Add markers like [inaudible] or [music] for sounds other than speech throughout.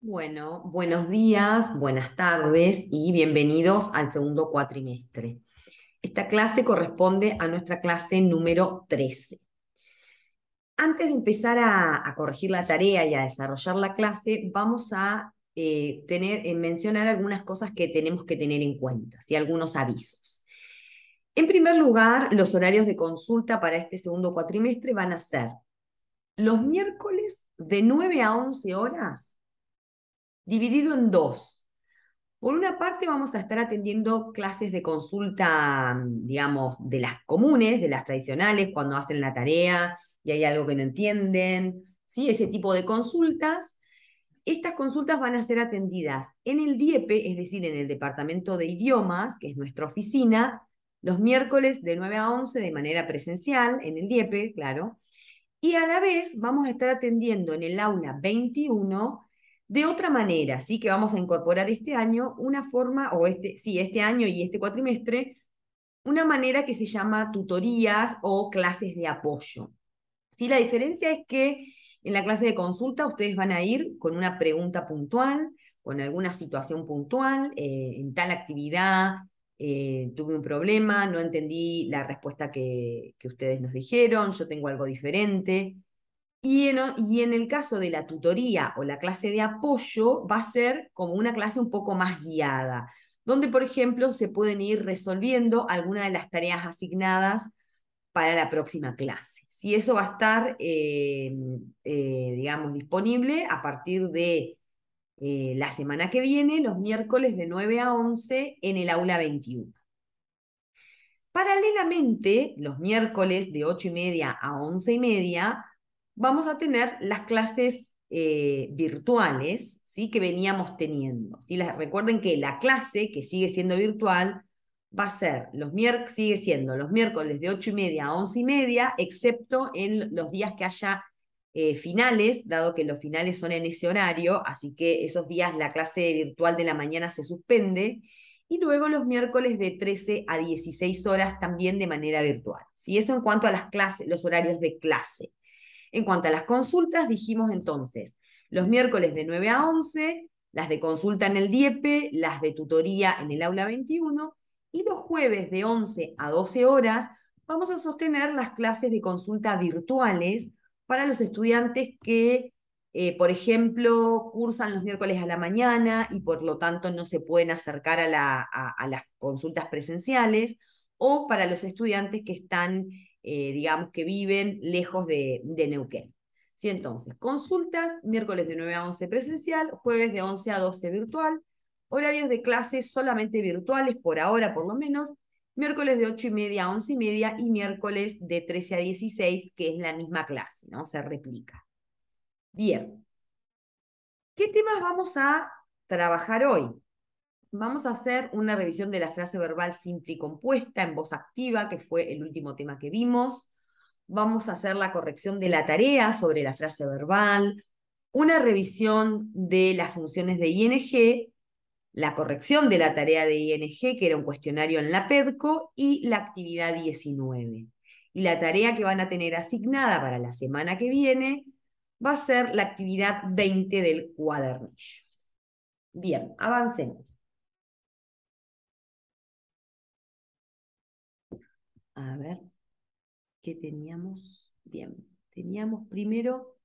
Bueno, buenos días, buenas tardes y bienvenidos al segundo cuatrimestre. Esta clase corresponde a nuestra clase número 13. Antes de empezar a, corregir la tarea y a desarrollar la clase, vamos a eh, tener, eh, mencionar algunas cosas que tenemos que tener en cuenta, y algunos avisos. En primer lugar, los horarios de consulta para este segundo cuatrimestre van a ser los miércoles de 9 a 11 horas dividido en dos. Por una parte vamos a estar atendiendo clases de consulta, digamos, de las comunes, de las tradicionales, cuando hacen la tarea y hay algo que no entienden, ¿sí? Ese tipo de consultas. Estas consultas van a ser atendidas en el DIEPE, e, es decir, en el Departamento de Idiomas, que es nuestra oficina, los miércoles de 9 a 11 de manera presencial, en el DIEPE, e, claro. Y a la vez vamos a estar atendiendo en el aula 21 de otra manera, sí que vamos a incorporar este año una forma, o este, sí, este año y este cuatrimestre, una manera que se llama tutorías o clases de apoyo. Sí, la diferencia es que en la clase de consulta ustedes van a ir con una pregunta puntual, con alguna situación puntual, eh, en tal actividad eh, tuve un problema, no entendí la respuesta que, que ustedes nos dijeron, yo tengo algo diferente. Y en, el caso de la tutoría o la clase de apoyo, va a ser como una clase un poco más guiada, donde, por ejemplo, se pueden ir resolviendo algunas de las tareas asignadas para la próxima clase. Si eso va a estar, eh, eh, digamos, disponible a partir de eh, la semana que viene, los miércoles de 9 a 11 en el aula 21. Paralelamente, los miércoles de 8 y media a 11 y media, vamos a tener las clases eh, virtuales ¿sí? que veníamos teniendo. recuerden que la clase, que sigue siendo virtual, va a ser, los sigue siendo los miércoles de 8 y media a 11 y media, excepto en los días que haya eh, finales, dado que los finales son en ese horario, así que esos días la clase virtual de la mañana se suspende. Y luego los miércoles de 13 a 16 horas también de manera virtual. Eso en cuanto a las clases, los horarios de clase. En cuanto a las consultas, dijimos entonces, los miércoles de 9 a 11, las de consulta en el DIEPE, las de tutoría en el aula 21, y los jueves de 11 a 12 horas vamos a sostener las clases de consulta virtuales para los estudiantes que, eh, por ejemplo, cursan los miércoles a la mañana y por lo tanto no se pueden acercar a las consultas presenciales, o para los estudiantes que están eh, digamos, que viven lejos de, Neuquén. Entonces, consultas, miércoles de 9 a 11 presencial, jueves de 11 a 12 virtual, horarios de clases solamente virtuales, por ahora por lo menos, miércoles de 8 y media a 11 y media y miércoles de 13 a 16, que es la misma clase, ¿no? Se replica. Bien. ¿Qué temas vamos a trabajar hoy? Vamos a hacer una revisión de la frase verbal simple y compuesta en voz activa, que fue el último tema que vimos. Vamos a hacer la corrección de la tarea sobre la frase verbal, una revisión de las funciones de ING, la corrección de la tarea de ING, que era un cuestionario en la PEDCO, y la actividad 19. Y la tarea que van a tener asignada para la semana que viene va a ser la actividad 20 del cuadernillo. Bien, avancemos. A ver, ¿qué teníamos? Bien, teníamos primero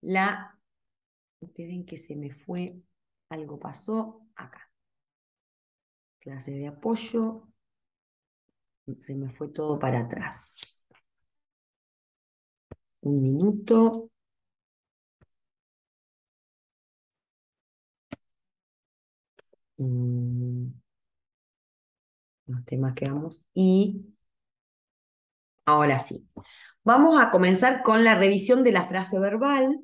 la... Ustedes ven que se me fue, algo pasó acá. Clase de apoyo. Se me fue todo para atrás. Un minuto. Mm los temas que vamos. Y ahora sí, vamos a comenzar con la revisión de la frase verbal.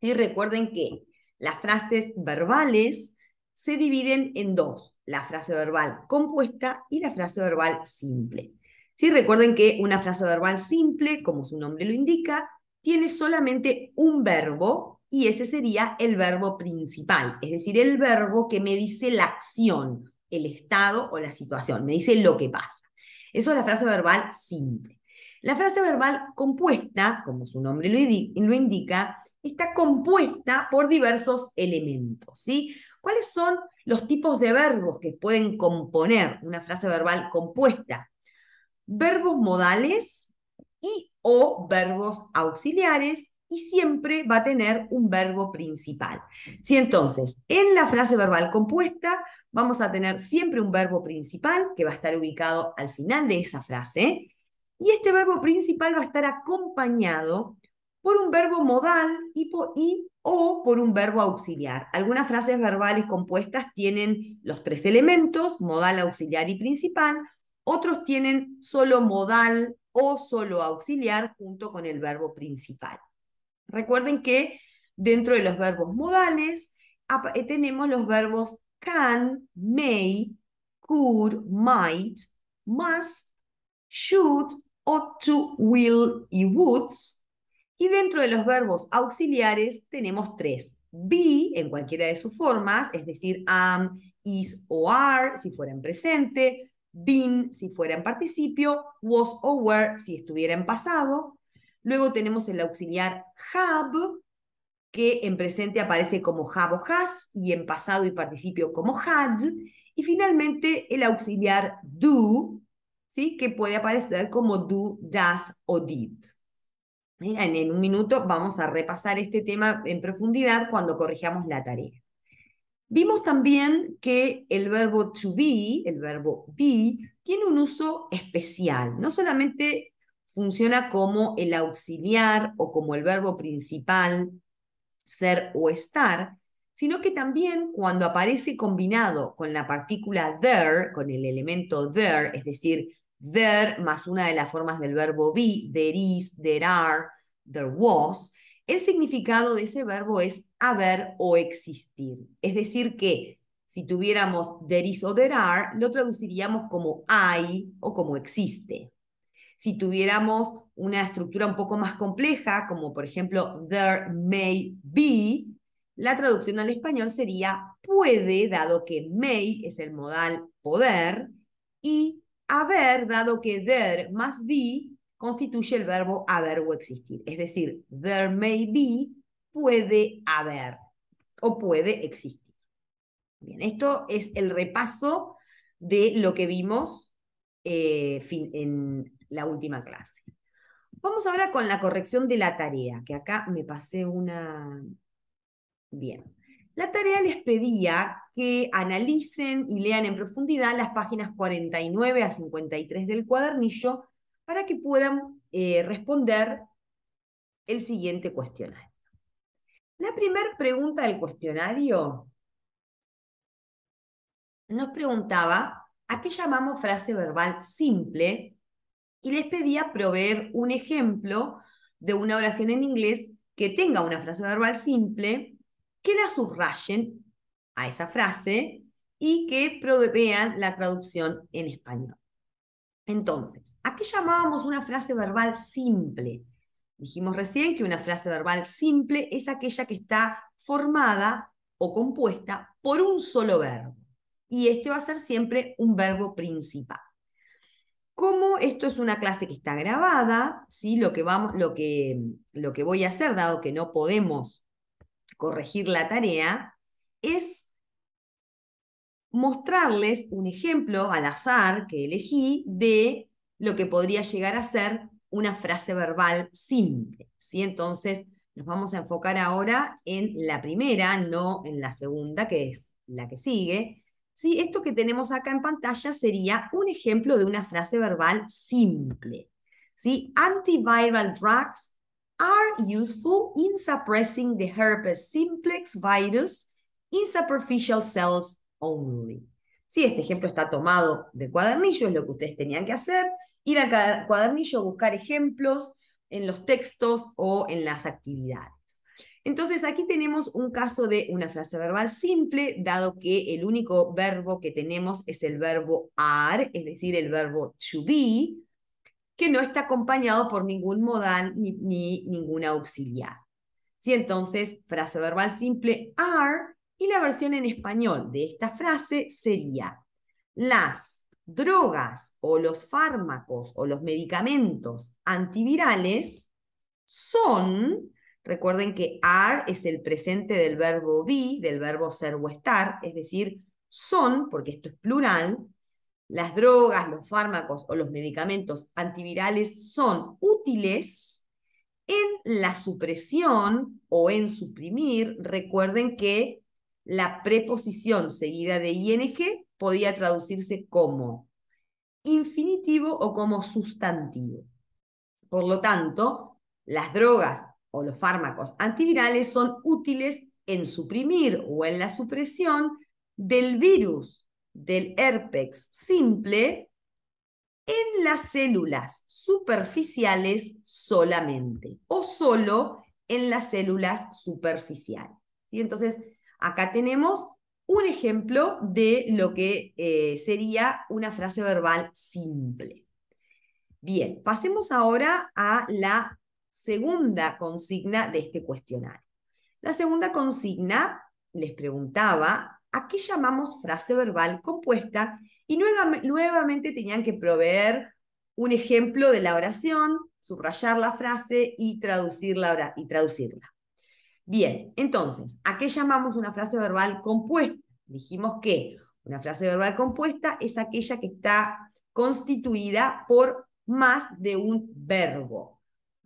Y recuerden que las frases verbales se dividen en dos, la frase verbal compuesta y la frase verbal simple. Sí, recuerden que una frase verbal simple, como su nombre lo indica, tiene solamente un verbo y ese sería el verbo principal, es decir, el verbo que me dice la acción el estado o la situación, me dice lo que pasa. Eso es la frase verbal simple. La frase verbal compuesta, como su nombre lo, indica, está compuesta por diversos elementos. ¿sí? ¿Cuáles son los tipos de verbos que pueden componer una frase verbal compuesta? Verbos modales y o verbos auxiliares y siempre va a tener un verbo principal. Si entonces, en la frase verbal compuesta vamos a tener siempre un verbo principal que va a estar ubicado al final de esa frase. Y este verbo principal va a estar acompañado por un verbo modal y, o por un verbo auxiliar. Algunas frases verbales compuestas tienen los tres elementos, modal, auxiliar y principal. Otros tienen solo modal o solo auxiliar junto con el verbo principal. Recuerden que dentro de los verbos modales eh, tenemos los verbos can, may, could, might, must, should, ought to, will y would. Y dentro de los verbos auxiliares tenemos tres. Be en cualquiera de sus formas, es decir, am, is o are si fuera en presente, been si fuera en participio, was o were si estuviera en pasado. Luego tenemos el auxiliar have que en presente aparece como have o has y en pasado y participio como had. Y finalmente el auxiliar do, ¿sí? que puede aparecer como do, does o did. En un minuto vamos a repasar este tema en profundidad cuando corrijamos la tarea. Vimos también que el verbo to be, el verbo be, tiene un uso especial. No solamente funciona como el auxiliar o como el verbo principal ser o estar, sino que también cuando aparece combinado con la partícula there, con el elemento there, es decir, there más una de las formas del verbo be, there is, there are, there was, el significado de ese verbo es haber o existir. Es decir, que si tuviéramos there is o there are, lo traduciríamos como hay o como existe. Si tuviéramos una estructura un poco más compleja, como por ejemplo there may be, la traducción al español sería puede, dado que may es el modal poder, y haber, dado que there más be constituye el verbo haber o existir. Es decir, there may be puede haber o puede existir. Bien, esto es el repaso de lo que vimos eh, en la última clase. Vamos ahora con la corrección de la tarea, que acá me pasé una... Bien. La tarea les pedía que analicen y lean en profundidad las páginas 49 a 53 del cuadernillo para que puedan eh, responder el siguiente cuestionario. La primera pregunta del cuestionario nos preguntaba, ¿a qué llamamos frase verbal simple y les pedía proveer un ejemplo de una oración en inglés que tenga una frase verbal simple, que la subrayen a esa frase y que provean la traducción en español. Entonces, ¿a qué llamábamos una frase verbal simple? Dijimos recién que una frase verbal simple es aquella que está formada o compuesta por un solo verbo. Y este va a ser siempre un verbo principal. Como esto es una clase que está grabada, lo, que lo que voy a hacer, dado que no podemos corregir la tarea, es mostrarles un ejemplo al azar que elegí de lo que podría llegar a ser una frase verbal simple. ¿sí? Entonces, nos vamos a enfocar ahora en la primera, no en la segunda, que es la que sigue, esto que tenemos acá en pantalla sería un ejemplo de una frase verbal simple. ¿sí? Antiviral drugs are useful in suppressing the herpes simplex virus in superficial cells only. Sí, este ejemplo está tomado de cuadernillo, es lo que ustedes tenían que hacer, ir al cuadernillo, buscar ejemplos en los textos o en las actividades. Entonces aquí tenemos un caso de una frase verbal simple, dado que el único verbo que tenemos es el verbo are, es decir, el verbo to be, que no está acompañado por ningún modal ni, ninguna auxiliar. entonces, frase verbal simple are y la versión en español de esta frase sería las drogas o los fármacos o los medicamentos antivirales son Recuerden que are es el presente del verbo be, del verbo ser o estar, es decir, son, porque esto es plural, las drogas, los fármacos o los medicamentos antivirales son útiles en la supresión o en suprimir. Recuerden que la preposición seguida de ing podía traducirse como infinitivo o como sustantivo. Por lo tanto, las drogas o los fármacos antivirales son útiles en suprimir o en la supresión del virus del herpes simple en las células superficiales solamente o solo en las células superficiales. Y entonces, acá tenemos un ejemplo de lo que eh, sería una frase verbal simple. Bien, pasemos ahora a la segunda consigna de este cuestionario. La segunda consigna les preguntaba a qué llamamos frase verbal compuesta y nuevamente tenían que proveer un ejemplo de la oración, subrayar la frase y traducirla. Y traducirla. Bien, entonces, ¿a qué llamamos una frase verbal compuesta? Dijimos que una frase verbal compuesta es aquella que está constituida por más de un verbo.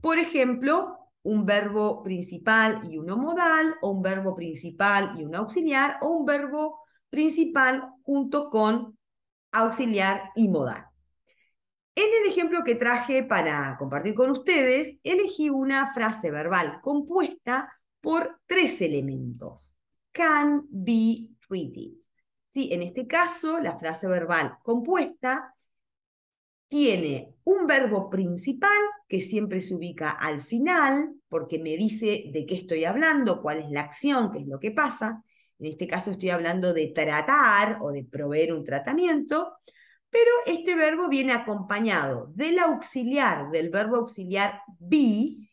Por ejemplo, un verbo principal y uno modal, o un verbo principal y un auxiliar, o un verbo principal junto con auxiliar y modal. En el ejemplo que traje para compartir con ustedes, elegí una frase verbal compuesta por tres elementos. Can be treated. en este caso, la frase verbal compuesta tiene un verbo principal que siempre se ubica al final, porque me dice de qué estoy hablando, cuál es la acción, qué es lo que pasa. En este caso estoy hablando de tratar o de proveer un tratamiento, pero este verbo viene acompañado del auxiliar, del verbo auxiliar be y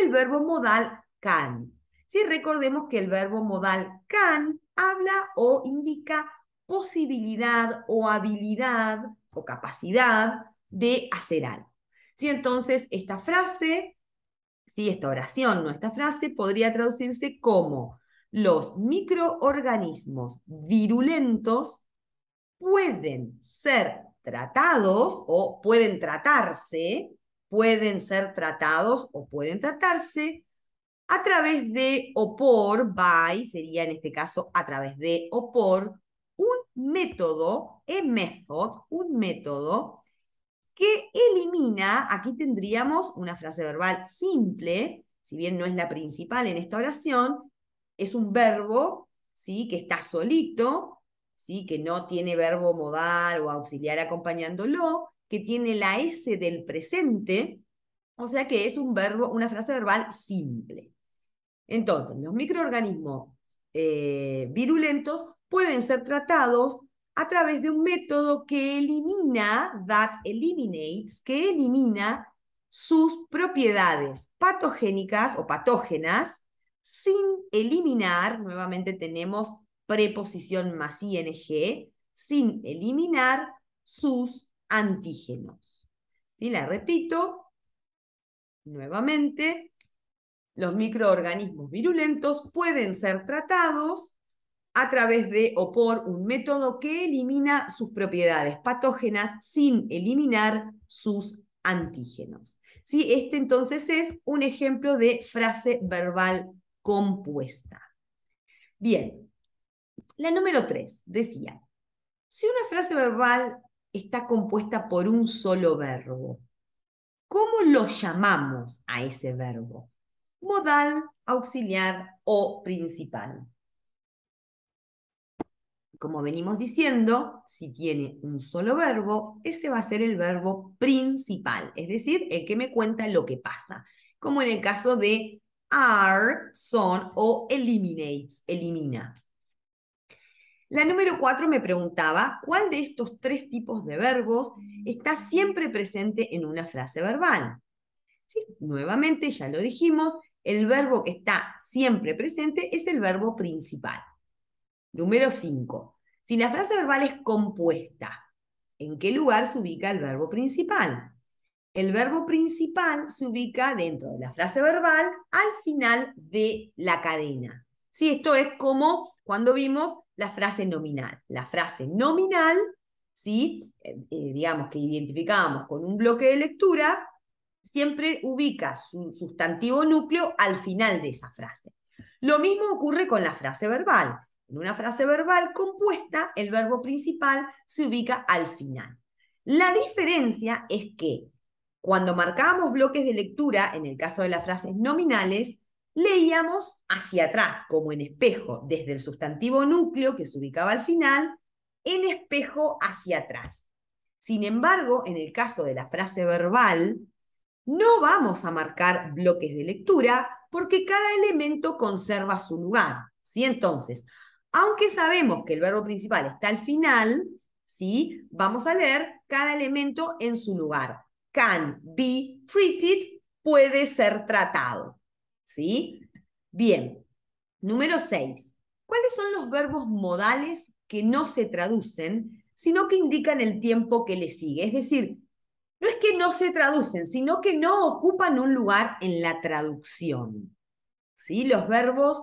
del verbo modal can. Si recordemos que el verbo modal can habla o indica posibilidad o habilidad o capacidad de hacer algo. Entonces, esta frase, si esta oración, no esta frase, podría traducirse como los microorganismos virulentos pueden ser tratados o pueden tratarse, pueden ser tratados o pueden tratarse a través de o por, by, sería en este caso a través de o por, un método, method, un método que elimina, aquí tendríamos una frase verbal simple, si bien no es la principal en esta oración, es un verbo, ¿sí? Que está solito, ¿sí? Que no tiene verbo modal o auxiliar acompañándolo, que tiene la S del presente, o sea que es un verbo, una frase verbal simple. Entonces, los microorganismos eh, virulentos pueden ser tratados a través de un método que elimina, that eliminates, que elimina sus propiedades patogénicas o patógenas sin eliminar, nuevamente tenemos preposición más ing, sin eliminar sus antígenos. ¿Sí? La repito, nuevamente, los microorganismos virulentos pueden ser tratados a través de o por un método que elimina sus propiedades patógenas sin eliminar sus antígenos. ¿Sí? Este entonces es un ejemplo de frase verbal compuesta. Bien, la número tres decía, si una frase verbal está compuesta por un solo verbo, ¿cómo lo llamamos a ese verbo? Modal, auxiliar o principal como venimos diciendo, si tiene un solo verbo, ese va a ser el verbo principal, es decir, el que me cuenta lo que pasa, como en el caso de are, son o eliminates, elimina. La número cuatro me preguntaba, ¿cuál de estos tres tipos de verbos está siempre presente en una frase verbal? nuevamente, ya lo dijimos, el verbo que está siempre presente es el verbo principal. Número 5. Si la frase verbal es compuesta, ¿en qué lugar se ubica el verbo principal? El verbo principal se ubica dentro de la frase verbal al final de la cadena. esto es como cuando vimos la frase nominal. La frase nominal, eh, eh, digamos que identificamos con un bloque de lectura, siempre ubica su sustantivo núcleo al final de esa frase. Lo mismo ocurre con la frase verbal. En una frase verbal compuesta, el verbo principal se ubica al final. La diferencia es que cuando marcábamos bloques de lectura, en el caso de las frases nominales, leíamos hacia atrás, como en espejo, desde el sustantivo núcleo que se ubicaba al final, en espejo hacia atrás. Sin embargo, en el caso de la frase verbal, no vamos a marcar bloques de lectura porque cada elemento conserva su lugar. Si Entonces, aunque sabemos que el verbo principal está al final, ¿sí? Vamos a leer cada elemento en su lugar. Can be treated puede ser tratado. ¿Sí? Bien. Número 6. ¿Cuáles son los verbos modales que no se traducen, sino que indican el tiempo que le sigue? Es decir, no es que no se traducen, sino que no ocupan un lugar en la traducción. ¿Sí? Los verbos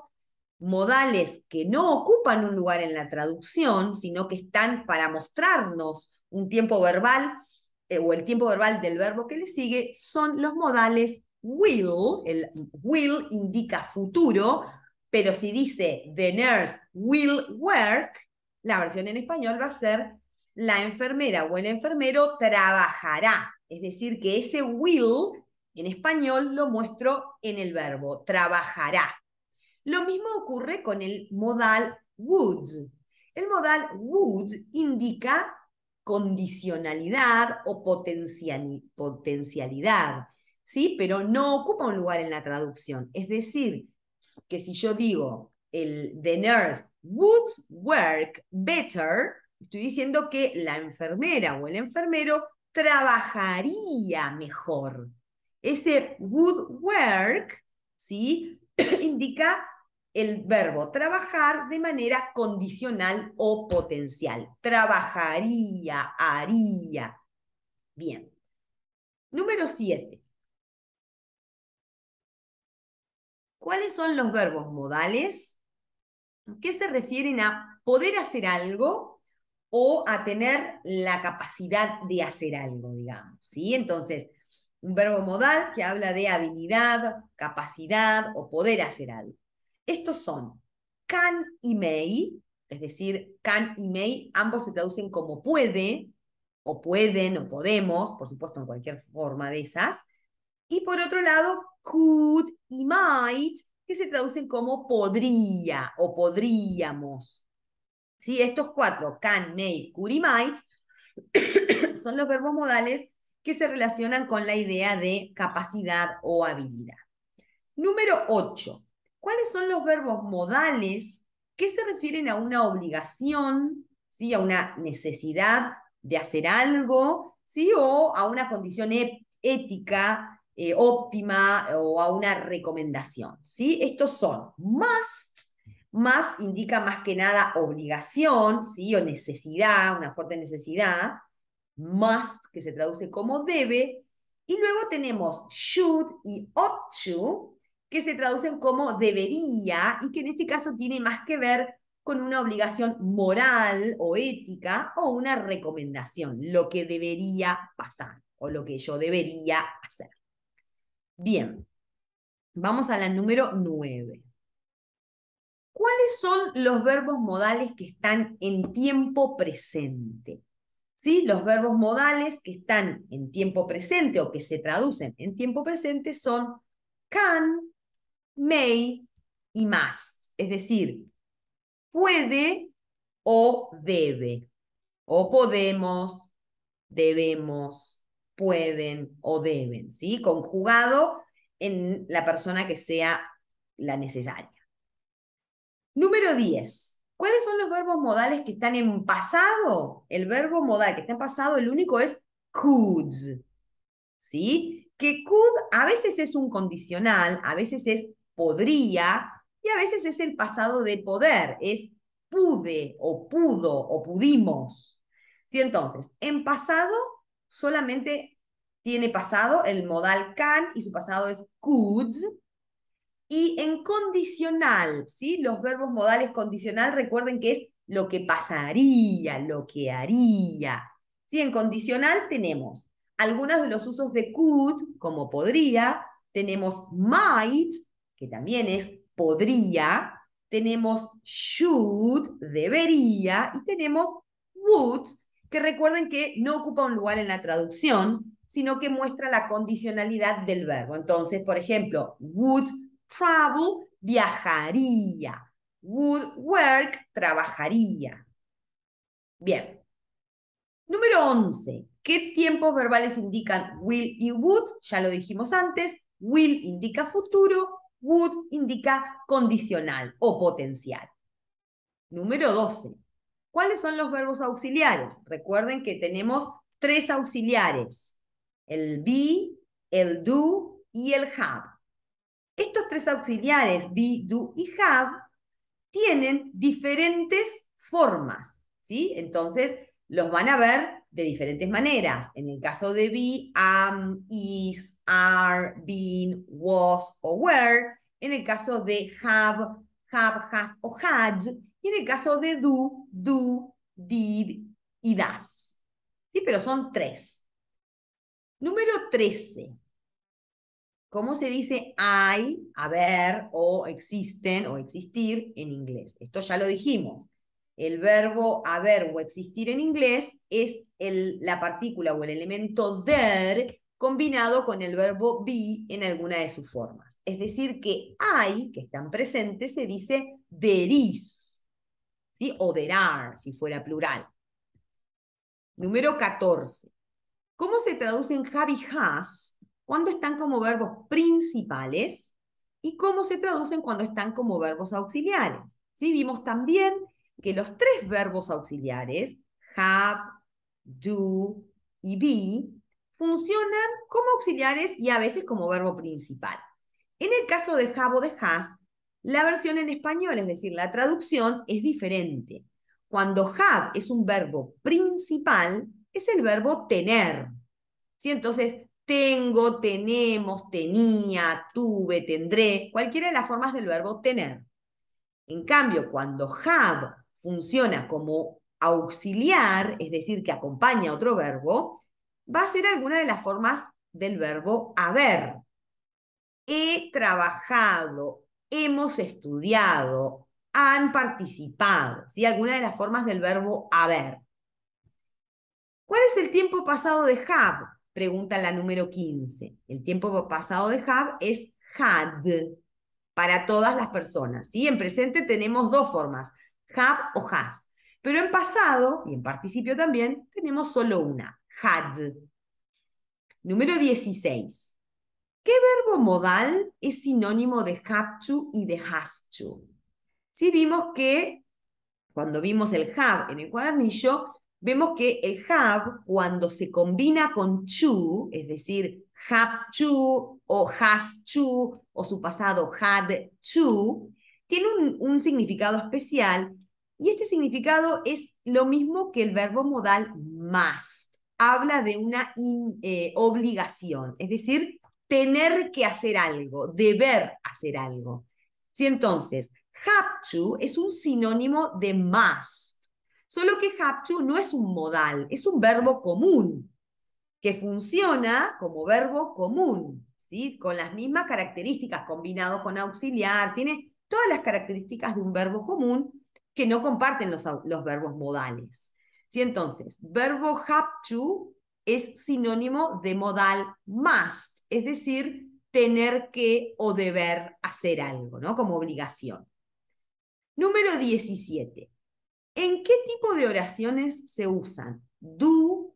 modales que no ocupan un lugar en la traducción, sino que están para mostrarnos un tiempo verbal eh, o el tiempo verbal del verbo que le sigue, son los modales will. El will indica futuro, pero si dice the nurse will work, la versión en español va a ser la enfermera o el enfermero trabajará. Es decir, que ese will en español lo muestro en el verbo trabajará. Lo mismo ocurre con el modal would. El modal would indica condicionalidad o potencialidad, ¿sí? Pero no ocupa un lugar en la traducción. Es decir, que si yo digo el the nurse would work better, estoy diciendo que la enfermera o el enfermero trabajaría mejor. Ese would work, ¿sí? [coughs] indica el verbo trabajar de manera condicional o potencial. Trabajaría, haría. Bien. Número 7. ¿Cuáles son los verbos modales que se refieren a poder hacer algo o a tener la capacidad de hacer algo, digamos? ¿sí? Entonces, un verbo modal que habla de habilidad, capacidad o poder hacer algo. Estos son can y may, es decir, can y may, ambos se traducen como puede, o pueden, o podemos, por supuesto, en cualquier forma de esas. Y por otro lado, could y might, que se traducen como podría o podríamos. ¿Sí? Estos cuatro, can, may, could y might, [coughs] son los verbos modales que se relacionan con la idea de capacidad o habilidad. Número 8. ¿Cuáles son los verbos modales que se refieren a una obligación, ¿sí? a una necesidad de hacer algo, ¿sí? o a una condición e, ética eh, óptima o a una recomendación? ¿sí? Estos son must, must indica más que nada obligación ¿sí? o necesidad, una fuerte necesidad, must, que se traduce como debe, y luego tenemos should y ought to, que se traducen como debería y que en este caso tiene más que ver con una obligación moral o ética o una recomendación, lo que debería pasar o lo que yo debería hacer. Bien, vamos a la número nueve ¿Cuáles son los verbos modales que están en tiempo presente? Los verbos modales que están en tiempo presente o que se traducen en tiempo presente son can, may y must. Es decir, puede o debe. O podemos, debemos, pueden o deben, ¿sí? Conjugado en la persona que sea la necesaria. Número 10. ¿Cuáles son los verbos modales que están en pasado? El verbo modal que está en pasado, el único es could. ¿Sí? Que could a veces es un condicional, a veces es podría y a veces es el pasado de poder, es pude o pudo o pudimos. ¿Sí? Entonces, en pasado solamente tiene pasado el modal can y su pasado es coulds. Y en condicional, ¿sí? los verbos modales condicional, recuerden que es lo que pasaría, lo que haría. En condicional tenemos algunos de los usos de could, como podría, tenemos might, que también es podría, tenemos should, debería, y tenemos would, que recuerden que no ocupa un lugar en la traducción, sino que muestra la condicionalidad del verbo. Entonces, por ejemplo, would Travel, viajaría. Would work, trabajaría. Bien. Número 11. ¿Qué tiempos verbales indican will y would? Ya lo dijimos antes. Will indica futuro, would indica condicional o potencial. Número 12. ¿Cuáles son los verbos auxiliares? Recuerden que tenemos tres auxiliares, el be, el do y el have. Estos tres auxiliares, be, do y have, tienen diferentes formas, ¿sí? Entonces, los van a ver de diferentes maneras. En el caso de be, am, is, are, been, was o were. En el caso de have, have, has o had. Y en el caso de do, do, did y das. ¿Sí? Pero son tres. Número 13. ¿Cómo se dice hay, haber o existen o existir en inglés? Esto ya lo dijimos. El verbo haber o existir en inglés es la partícula o el elemento there combinado con el verbo be en alguna de sus formas. Es decir, que hay, que están presentes, se dice there is, ¿sí? o there are, si fuera plural. Número 14. ¿Cómo se traduce en Javi has cuando están como verbos principales y cómo se traducen cuando están como verbos auxiliares. Vimos también que los tres verbos auxiliares, have, do y be, funcionan como auxiliares y a veces como verbo principal. En el caso de have o de has, la versión en español, es decir, la traducción, es diferente. Cuando have es un verbo principal, es el verbo tener. ¿sí? Entonces, tengo, tenemos, tenía, tuve, tendré, cualquiera de las formas del verbo tener. En cambio, cuando have funciona como auxiliar, es decir, que acompaña a otro verbo, va a ser alguna de las formas del verbo haber. He trabajado, hemos estudiado, han participado, ¿sí? Alguna de las formas del verbo haber. ¿Cuál es el tiempo pasado de have? pregunta la número 15. El tiempo pasado de have es had para todas las personas. En presente tenemos dos formas, have o has. Pero en pasado, y en participio también, tenemos solo una, had. Número 16. ¿Qué verbo modal es sinónimo de have to y de has to? si vimos que cuando vimos el have en el cuadernillo, vemos que el have, cuando se combina con to, es decir, have to o has to o su pasado had to, tiene un, significado especial y este significado es lo mismo que el verbo modal must. Habla de una eh, obligación, es decir, tener que hacer algo, deber hacer algo. Si entonces, have to es un sinónimo de must. Solo que to no es un modal, es un verbo común, que funciona como verbo común, ¿sí? con las mismas características, combinado con auxiliar, tiene todas las características de un verbo común que no comparten los, verbos modales. ¿Sí? Entonces, verbo to es sinónimo de modal must, es decir, tener que o deber hacer algo, ¿no? Como obligación. Número 17. ¿En qué tipo de oraciones se usan do,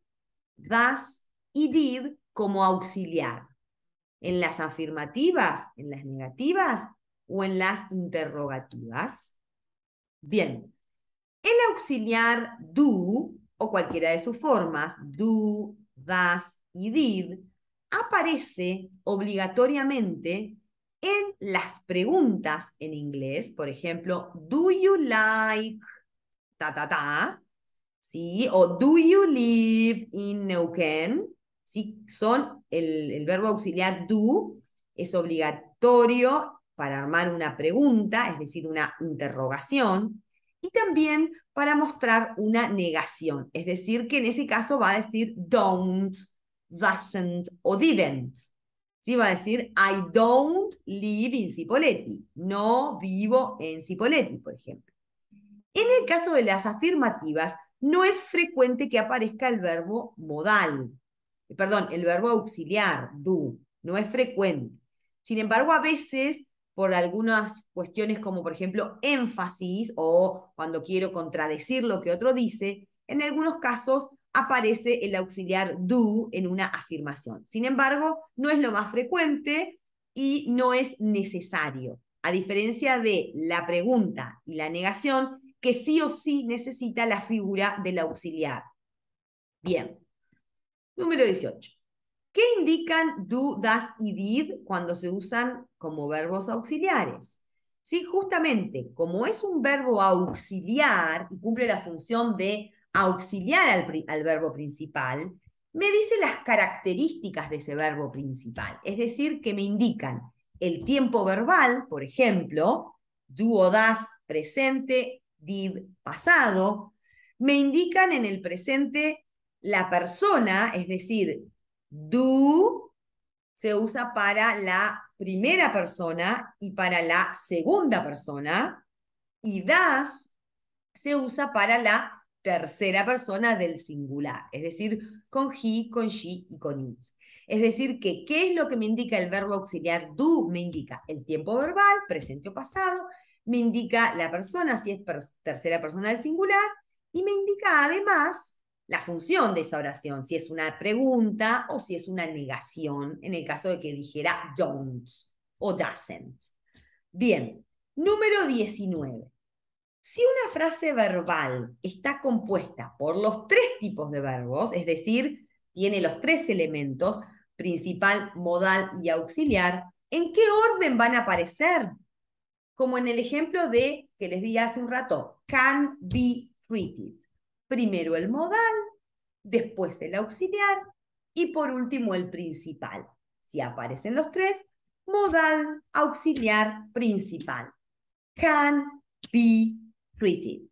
das y did como auxiliar? ¿En las afirmativas, en las negativas o en las interrogativas? Bien, el auxiliar do o cualquiera de sus formas, do, das y did, aparece obligatoriamente en las preguntas en inglés, por ejemplo, do you like ta, ta, ta, ¿sí? O do you live in Neuquén, ¿sí? Son el, verbo auxiliar do, es obligatorio para armar una pregunta, es decir, una interrogación, y también para mostrar una negación, es decir, que en ese caso va a decir don't, doesn't o didn't. ¿Sí? Va a decir I don't live in Cipolletti, no vivo en Cipolletti, por ejemplo. En el caso de las afirmativas, no es frecuente que aparezca el verbo modal, perdón, el verbo auxiliar, do, no es frecuente. Sin embargo, a veces, por algunas cuestiones como por ejemplo énfasis o cuando quiero contradecir lo que otro dice, en algunos casos aparece el auxiliar do en una afirmación. Sin embargo, no es lo más frecuente y no es necesario. A diferencia de la pregunta y la negación, que sí o sí necesita la figura del auxiliar. Bien. Número 18. ¿Qué indican do, das y did cuando se usan como verbos auxiliares? Sí, justamente, como es un verbo auxiliar y cumple la función de auxiliar al, al verbo principal, me dice las características de ese verbo principal. Es decir, que me indican el tiempo verbal, por ejemplo, do o das presente did pasado, me indican en el presente la persona, es decir, do se usa para la primera persona y para la segunda persona, y das se usa para la tercera persona del singular, es decir, con he, con she y con it. Es decir, que qué es lo que me indica el verbo auxiliar do, me indica el tiempo verbal, presente o pasado, me indica la persona si es tercera persona del singular y me indica además la función de esa oración, si es una pregunta o si es una negación, en el caso de que dijera don't o doesn't. Bien, número 19. Si una frase verbal está compuesta por los tres tipos de verbos, es decir, tiene los tres elementos, principal, modal y auxiliar, ¿en qué orden van a aparecer? como en el ejemplo de que les di hace un rato, can be treated. Primero el modal, después el auxiliar y por último el principal. Si aparecen los tres, modal, auxiliar, principal. Can be treated.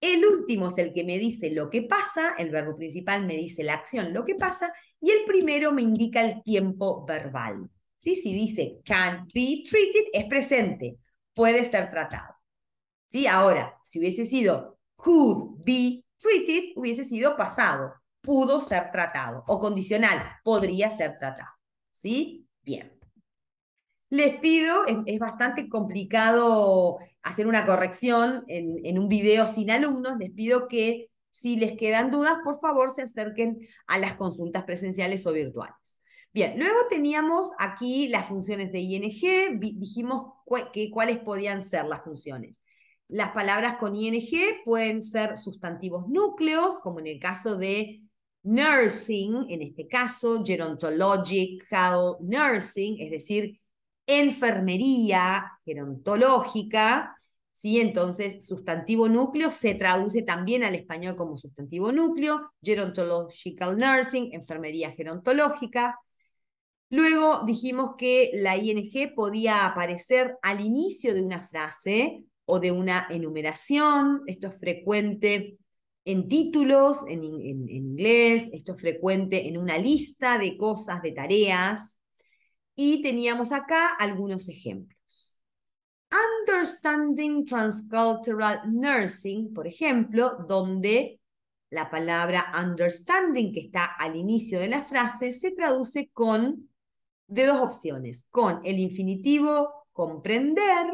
El último es el que me dice lo que pasa, el verbo principal me dice la acción, lo que pasa, y el primero me indica el tiempo verbal. ¿Sí? Si dice can be treated, es presente puede ser tratado. ¿Sí? Ahora, si hubiese sido could be treated, hubiese sido pasado, pudo ser tratado, o condicional, podría ser tratado. ¿Sí? Bien. Les pido, es, bastante complicado hacer una corrección en, en un video sin alumnos, les pido que si les quedan dudas, por favor se acerquen a las consultas presenciales o virtuales. Bien, luego teníamos aquí las funciones de ING, dijimos cuáles podían ser las funciones. Las palabras con ING pueden ser sustantivos núcleos, como en el caso de nursing, en este caso, gerontological nursing, es decir, enfermería gerontológica. ¿sí? Entonces, sustantivo núcleo se traduce también al español como sustantivo núcleo, gerontological nursing, enfermería gerontológica. Luego dijimos que la ING podía aparecer al inicio de una frase o de una enumeración. Esto es frecuente en títulos, en, inglés, esto es frecuente en una lista de cosas, de tareas. Y teníamos acá algunos ejemplos. Understanding Transcultural Nursing, por ejemplo, donde la palabra understanding, que está al inicio de la frase, se traduce con de dos opciones, con el infinitivo comprender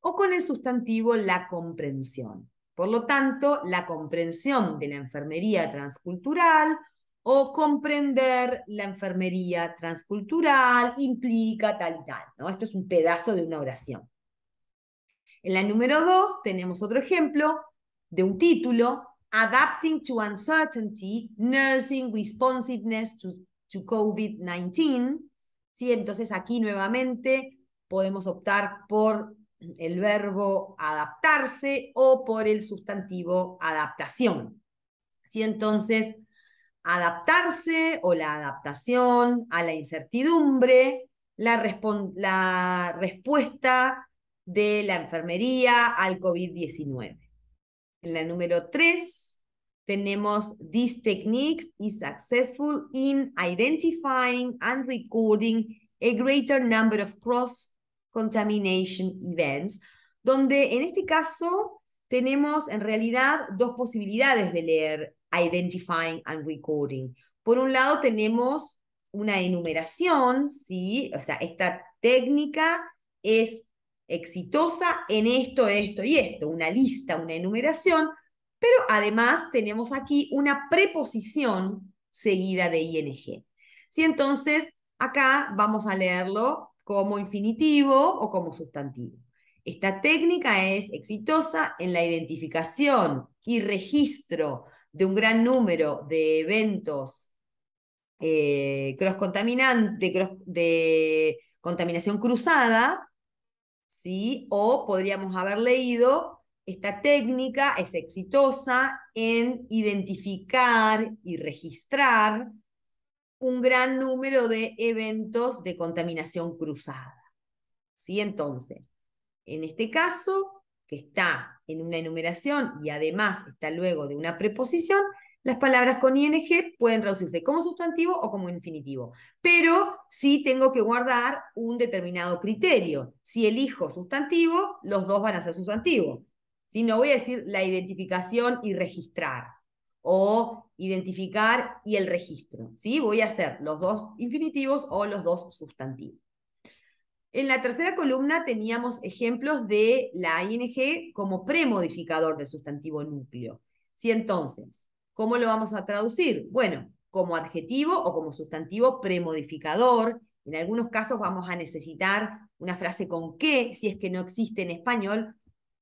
o con el sustantivo la comprensión. Por lo tanto, la comprensión de la enfermería transcultural o comprender la enfermería transcultural implica tal y tal. Esto es un pedazo de una oración. En la número dos tenemos otro ejemplo de un título, Adapting to Uncertainty, Nursing Responsiveness to, to COVID-19, ¿sí? Entonces aquí nuevamente podemos optar por el verbo adaptarse o por el sustantivo adaptación. ¿sí? Entonces, adaptarse o la adaptación a la incertidumbre, la, la respuesta de la enfermería al COVID-19. En la número 3, tenemos This technique is successful in identifying and recording a greater number of cross-contamination events, donde en este caso tenemos en realidad dos posibilidades de leer identifying and recording. Por un lado tenemos una enumeración, ¿sí? O sea, esta técnica es exitosa en esto, esto y esto, una lista, una enumeración, pero además tenemos aquí una preposición seguida de ing. Si entonces acá vamos a leerlo como infinitivo o como sustantivo. Esta técnica es exitosa en la identificación y registro de un gran número de eventos eh, cross de contaminación cruzada, ¿sí? o podríamos haber leído esta técnica es exitosa en identificar y registrar un gran número de eventos de contaminación cruzada. ¿Sí? Entonces, en este caso, que está en una enumeración y además está luego de una preposición, las palabras con ing pueden traducirse como sustantivo o como infinitivo. Pero sí tengo que guardar un determinado criterio. Si elijo sustantivo, los dos van a ser sustantivos. Sino No voy a decir la identificación y registrar o identificar y el registro. Voy a hacer los dos infinitivos o los dos sustantivos. En la tercera columna teníamos ejemplos de la ING como premodificador del sustantivo núcleo. Si entonces, ¿cómo lo vamos a traducir? Bueno, como adjetivo o como sustantivo premodificador. En algunos casos vamos a necesitar una frase con qué, si es que no existe en español,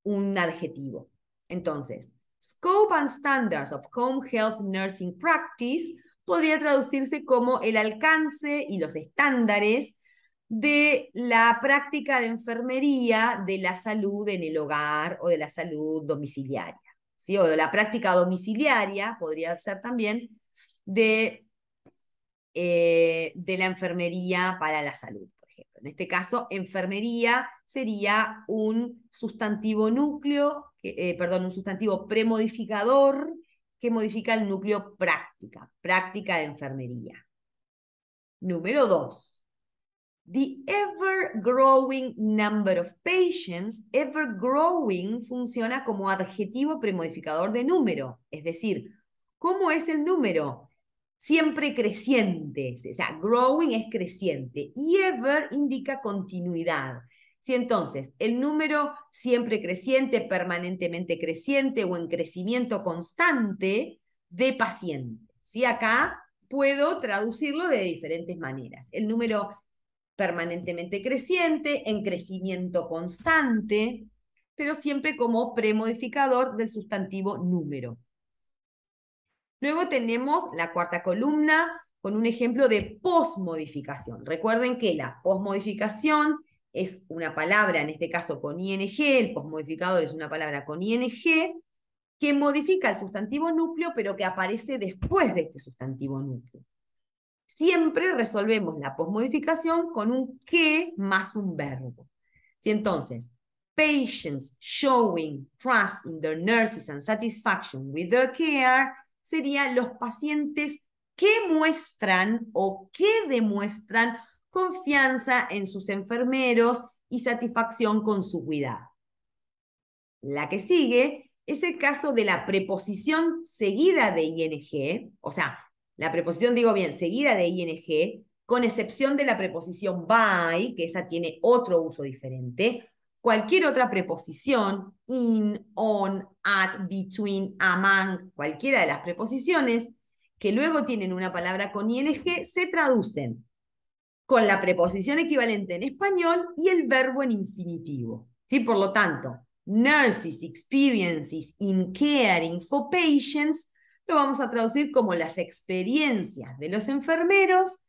un adjetivo. Entonces, Scope and Standards of Home Health Nursing Practice podría traducirse como el alcance y los estándares de la práctica de enfermería de la salud en el hogar o de la salud domiciliaria. ¿sí? O de la práctica domiciliaria podría ser también de, eh, de la enfermería para la salud en este caso, enfermería sería un sustantivo núcleo, eh, perdón, un sustantivo premodificador que modifica el núcleo práctica, práctica de enfermería. Número dos, the ever growing number of patients, ever growing funciona como adjetivo premodificador de número, es decir, ¿cómo es el número? siempre creciente, o sea, growing es creciente y ever indica continuidad. Si entonces el número siempre creciente, permanentemente creciente o en crecimiento constante de pacientes. Si Acá puedo traducirlo de diferentes maneras. El número permanentemente creciente, en crecimiento constante, pero siempre como premodificador del sustantivo número. Luego tenemos la cuarta columna con un ejemplo de posmodificación. Recuerden que la posmodificación es una palabra, en este caso con ing, el posmodificador es una palabra con ing, que modifica el sustantivo núcleo, pero que aparece después de este sustantivo núcleo. Siempre resolvemos la posmodificación con un que más un verbo. Si entonces, patients showing trust in their nurses and satisfaction with their care sería los pacientes que muestran o que demuestran confianza en sus enfermeros y satisfacción con su cuidado. La que sigue es el caso de la preposición seguida de ing, o sea, la preposición, digo bien, seguida de ing, con excepción de la preposición by, que esa tiene otro uso diferente, cualquier otra preposición, in, on, at, between, among, cualquiera de las preposiciones, que luego tienen una palabra con ing, se traducen con la preposición equivalente en español y el verbo en infinitivo. ¿Sí? Por lo tanto, nurses experiences in caring for patients lo vamos a traducir como las experiencias de los enfermeros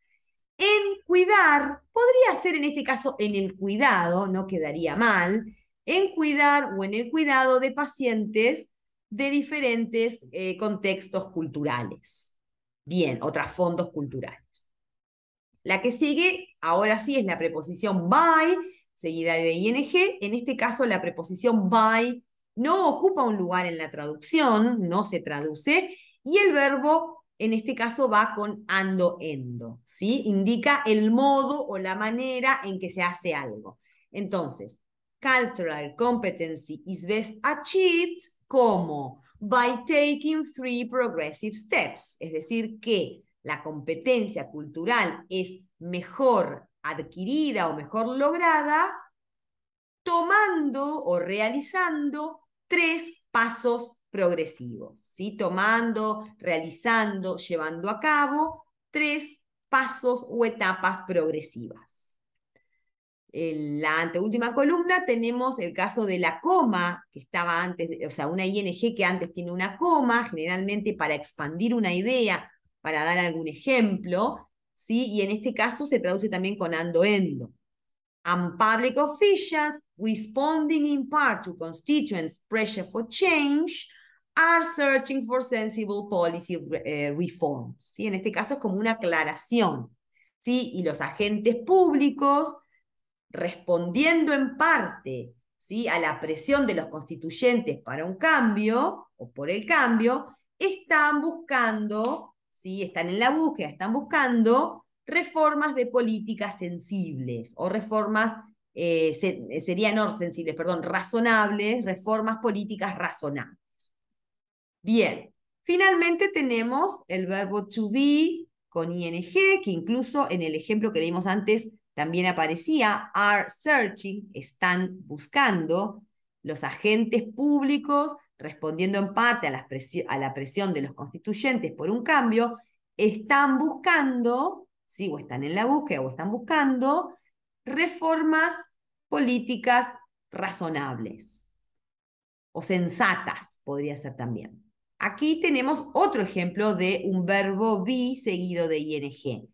en cuidar, podría ser en este caso en el cuidado, no quedaría mal, en cuidar o en el cuidado de pacientes de diferentes eh, contextos culturales. Bien, otras fondos culturales. La que sigue, ahora sí, es la preposición by, seguida de ing. En este caso, la preposición by no ocupa un lugar en la traducción, no se traduce, y el verbo en este caso va con ando endo, ¿sí? Indica el modo o la manera en que se hace algo. Entonces, cultural competency is best achieved como by taking three progressive steps, es decir, que la competencia cultural es mejor adquirida o mejor lograda tomando o realizando tres pasos progresivos, ¿sí? tomando, realizando, llevando a cabo tres pasos o etapas progresivas. En la anteúltima columna tenemos el caso de la coma, que estaba antes, o sea, una ING que antes tiene una coma, generalmente para expandir una idea, para dar algún ejemplo, ¿sí? y en este caso se traduce también con ando-endo. public officials responding in part to constituents' pressure for change are searching for sensible policy eh, reforms. En este caso es como una aclaración. ¿sí? Y los agentes públicos, respondiendo en parte ¿sí? a la presión de los constituyentes para un cambio o por el cambio, están buscando, ¿sí? están en la búsqueda, están buscando reformas de políticas sensibles o reformas eh, eh, serían no sensibles, perdón, razonables, reformas políticas razonables. Bien, finalmente tenemos el verbo to be con ing, que incluso en el ejemplo que leímos antes también aparecía, are searching, están buscando, los agentes públicos respondiendo en parte a la, presión, de los constituyentes por un cambio, están buscando, o están en la búsqueda o están buscando reformas políticas razonables o sensatas, podría ser también. Aquí tenemos otro ejemplo de un verbo be seguido de ing.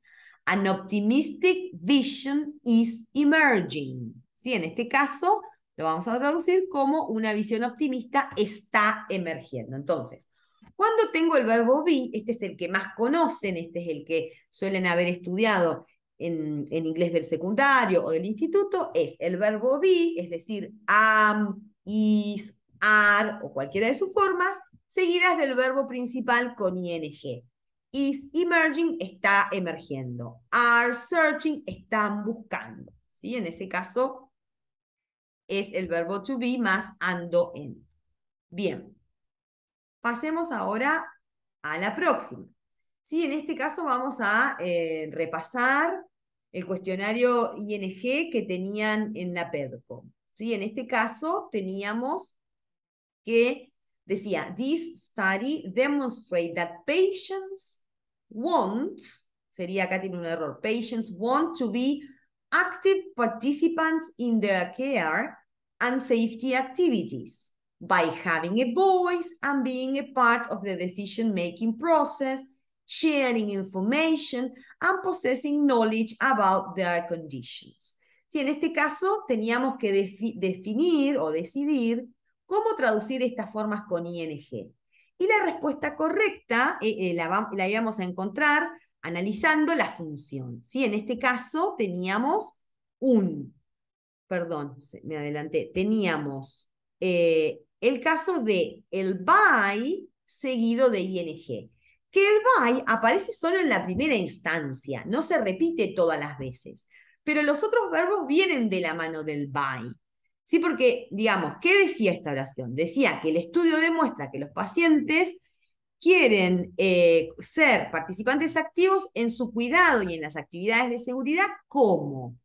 An optimistic vision is emerging. ¿Sí? En este caso lo vamos a traducir como una visión optimista está emergiendo. Entonces, cuando tengo el verbo be, este es el que más conocen, este es el que suelen haber estudiado en, en inglés del secundario o del instituto, es el verbo be, es decir, am, is, are o cualquiera de sus formas, seguidas del verbo principal con ing. Is emerging está emergiendo. Are searching están buscando. ¿sí? En ese caso es el verbo to be más ando en. Bien. Pasemos ahora a la próxima. ¿sí? En este caso vamos a eh, repasar el cuestionario ING que tenían en la PEDCO. ¿sí? En este caso teníamos que decía, this study demonstrate that patients want, sería acá tiene un error, patients want to be active participants in their care and safety activities by having a voice and being a part of the decision-making process, sharing information, and possessing knowledge about their conditions. Si en este caso teníamos que defi definir o decidir ¿Cómo traducir estas formas con ING? Y la respuesta correcta eh, eh, la, íbamos a encontrar analizando la función. En este caso teníamos un, perdón, me adelanté, teníamos eh, el caso de el by seguido de ing. Que el by aparece solo en la primera instancia, no se repite todas las veces. Pero los otros verbos vienen de la mano del by. Sí, porque, digamos, ¿qué decía esta oración? Decía que el estudio demuestra que los pacientes quieren eh, ser participantes activos en su cuidado y en las actividades de seguridad, como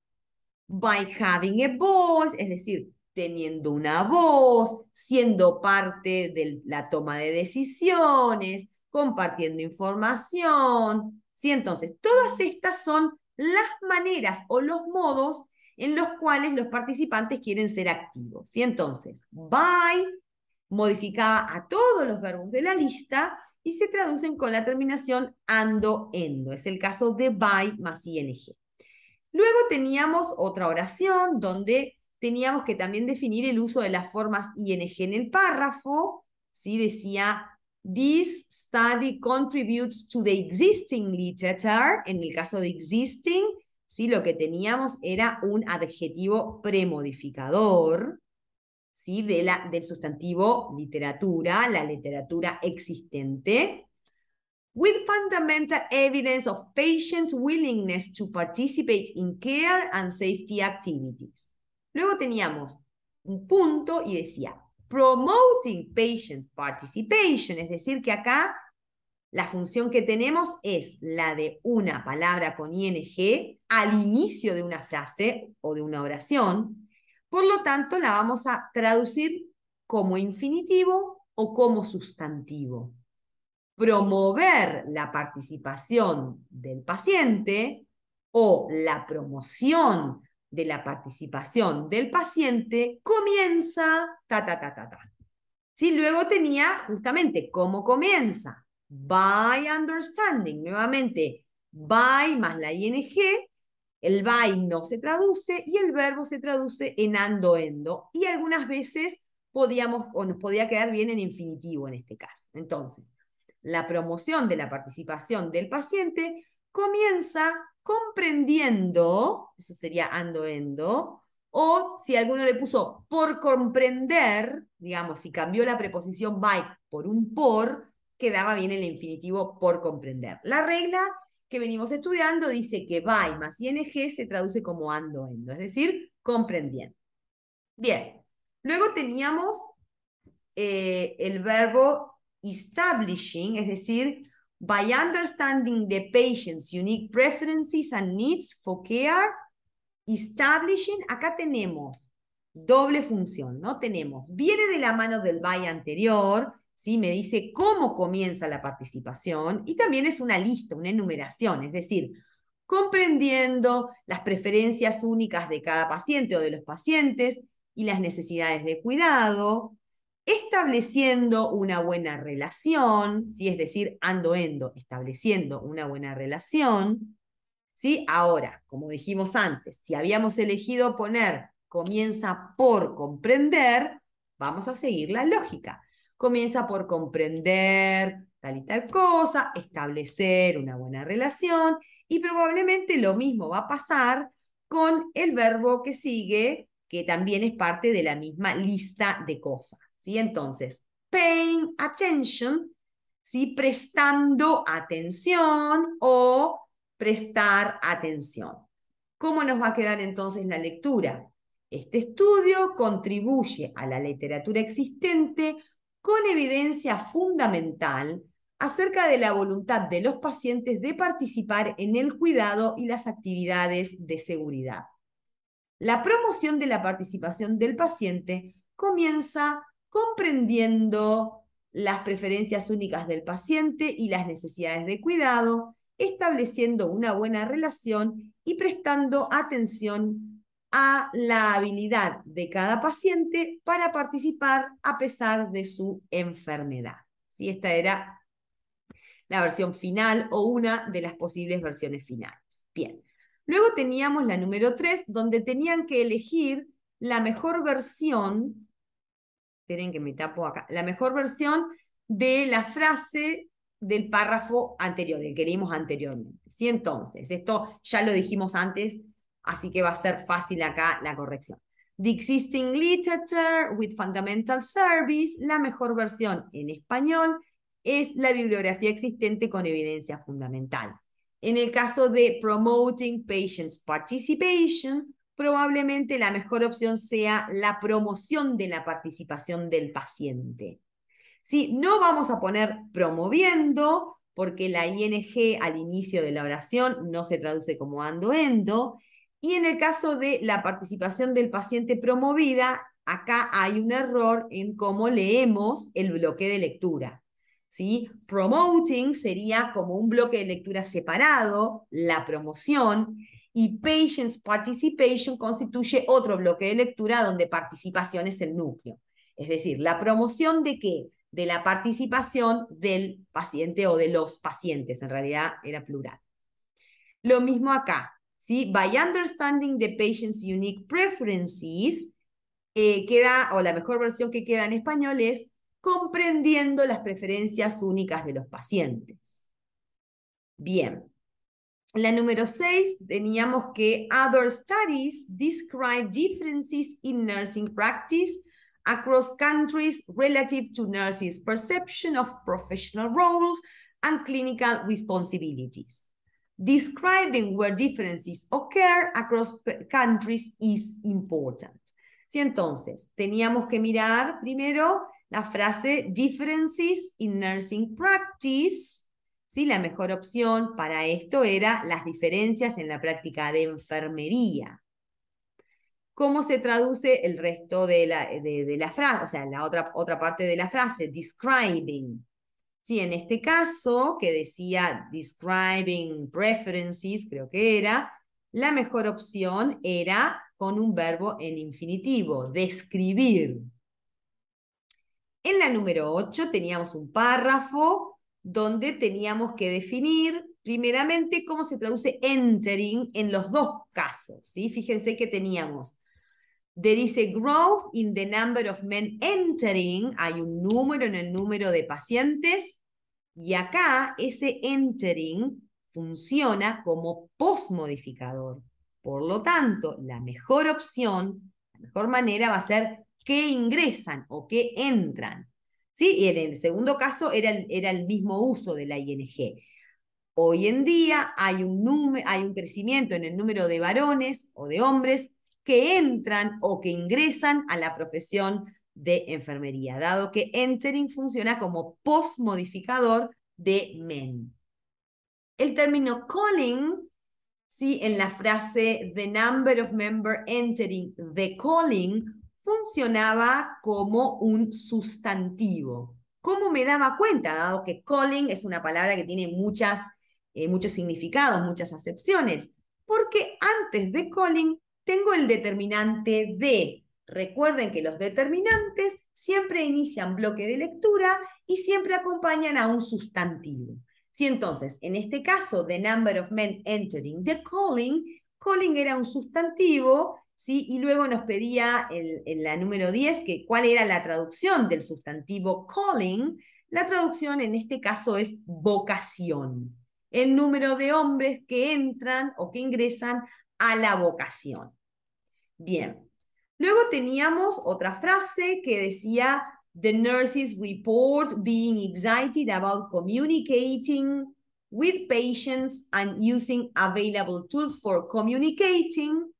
by having a voice, es decir, teniendo una voz, siendo parte de la toma de decisiones, compartiendo información. Entonces, todas estas son las maneras o los modos en los cuales los participantes quieren ser activos. Y entonces, by modificaba a todos los verbos de la lista y se traducen con la terminación ando, endo. Es el caso de by más ing. Luego teníamos otra oración donde teníamos que también definir el uso de las formas ing en el párrafo. ¿sí? Decía, this study contributes to the existing literature, en el caso de existing, ¿sí? Lo que teníamos era un adjetivo premodificador, ¿sí? De la, del sustantivo literatura, la literatura existente, with fundamental evidence of patients' willingness to participate in care and safety activities. Luego teníamos un punto y decía, promoting patient participation, es decir, que acá la función que tenemos es la de una palabra con ing al inicio de una frase o de una oración. Por lo tanto, la vamos a traducir como infinitivo o como sustantivo. Promover la participación del paciente o la promoción de la participación del paciente comienza ta ta ta ta ta. Luego tenía justamente cómo comienza by understanding. Nuevamente, by más la ing, el by no se traduce y el verbo se traduce en ando, Y algunas veces podíamos o nos podía quedar bien en infinitivo en este caso. Entonces, la promoción de la participación del paciente comienza comprendiendo, eso sería andoendo, o si alguno le puso por comprender, digamos, si cambió la preposición by por un por, quedaba bien el infinitivo por comprender. La regla que venimos estudiando dice que by más ing se traduce como andoendo, es decir, comprendiendo. Bien, luego teníamos eh, el verbo establishing, es decir, by understanding the patient's unique preferences and needs for care, establishing, acá tenemos doble función, ¿no? Tenemos, viene de la mano del by anterior, me dice cómo comienza la participación y también es una lista, una enumeración, es decir, comprendiendo las preferencias únicas de cada paciente o de los pacientes y las necesidades de cuidado, estableciendo una buena relación, es decir, ando-endo, estableciendo una buena relación. ¿sí? Ahora, como dijimos antes, si habíamos elegido poner comienza por comprender, vamos a seguir la lógica comienza por comprender tal y tal cosa, establecer una buena relación y probablemente lo mismo va a pasar con el verbo que sigue, que también es parte de la misma lista de cosas. Entonces, paying attention, prestando atención o prestar atención. ¿Cómo nos va a quedar entonces la lectura? Este estudio contribuye a la literatura existente con evidencia fundamental acerca de la voluntad de los pacientes de participar en el cuidado y las actividades de seguridad. La promoción de la participación del paciente comienza comprendiendo las preferencias únicas del paciente y las necesidades de cuidado, estableciendo una buena relación y prestando atención a la habilidad de cada paciente para participar a pesar de su enfermedad. Si Esta era la versión final o una de las posibles versiones finales. Bien, luego teníamos la número 3, donde tenían que elegir la mejor versión, esperen que me tapo acá, la mejor versión de la frase del párrafo anterior, el que leímos anteriormente. ¿Sí? Entonces, esto ya lo dijimos antes así que va a ser fácil acá la corrección. The existing literature with fundamental service, la mejor versión en español, es la bibliografía existente con evidencia fundamental. En el caso de Promoting Patients Participation, probablemente la mejor opción sea la promoción de la participación del paciente. Si No vamos a poner promoviendo, porque la ING al inicio de la oración no se traduce como andoendo, y en el caso de la participación del paciente promovida, acá hay un error en cómo leemos el bloque de lectura. ¿sí? Promoting sería como un bloque de lectura separado, la promoción, y Patients Participation constituye otro bloque de lectura donde participación es el núcleo. Es decir, la promoción de qué? De la participación del paciente o de los pacientes, en realidad era plural. Lo mismo acá, By understanding the patient's unique preferences, eh, queda, o la mejor versión que queda en español es comprendiendo las preferencias únicas de los pacientes. Bien. La número 6 teníamos que other studies describe differences in nursing practice across countries relative to nurses' perception of professional roles and clinical responsibilities describing where differences occur across countries is important. Si entonces, teníamos que mirar primero la frase differences in nursing practice. La mejor opción para esto era las diferencias en la práctica de enfermería. ¿Cómo se traduce el resto de la, de la frase? O sea, la otra, otra parte de la frase, describing. Si en este caso, que decía describing preferences, creo que era, la mejor opción era con un verbo en infinitivo, describir. En la número 8 teníamos un párrafo donde teníamos que definir primeramente cómo se traduce entering en los dos casos. ¿sí? Fíjense que teníamos There is a growth in the number of men entering. Hay un número en el número de pacientes. Y acá ese entering funciona como postmodificador. Por lo tanto, la mejor opción, la mejor manera va a ser que ingresan o que entran. ¿Sí? Y en el segundo caso era el, era el mismo uso de la ING. Hoy en día hay un, hay un crecimiento en el número de varones o de hombres que entran o que ingresan a la profesión de enfermería, dado que entering funciona como postmodificador de men. El término calling, sí, en la frase the number of member entering the calling, funcionaba como un sustantivo. ¿Cómo me daba cuenta? Dado que calling es una palabra que tiene muchas, eh, muchos significados, muchas acepciones. Porque antes de calling tengo el determinante de. Recuerden que los determinantes siempre inician bloque de lectura y siempre acompañan a un sustantivo. Si entonces, en este caso, the number of men entering the calling, calling era un sustantivo, ¿sí? y luego nos pedía en, la número 10 que cuál era la traducción del sustantivo calling. La traducción en este caso es vocación el número de hombres que entran o que ingresan a la vocación. Bien. Luego teníamos otra frase que decía, the nurses report being excited about communicating with patients and using available tools for communicating.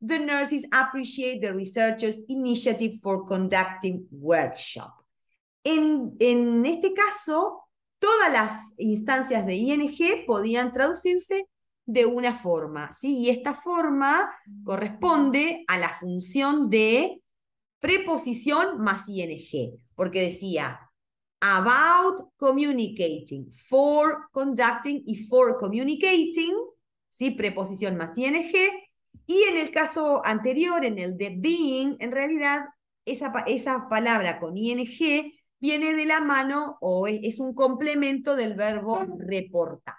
The nurses appreciate the researchers' initiative for conducting workshop. En, en este caso, todas las instancias de ING podían traducirse de una forma, ¿sí? Y esta forma corresponde a la función de preposición más ing, porque decía about communicating, for conducting y for communicating, ¿sí? Preposición más ing. Y en el caso anterior, en el de being, en realidad esa, palabra con ing viene de la mano o es, es un complemento del verbo reportar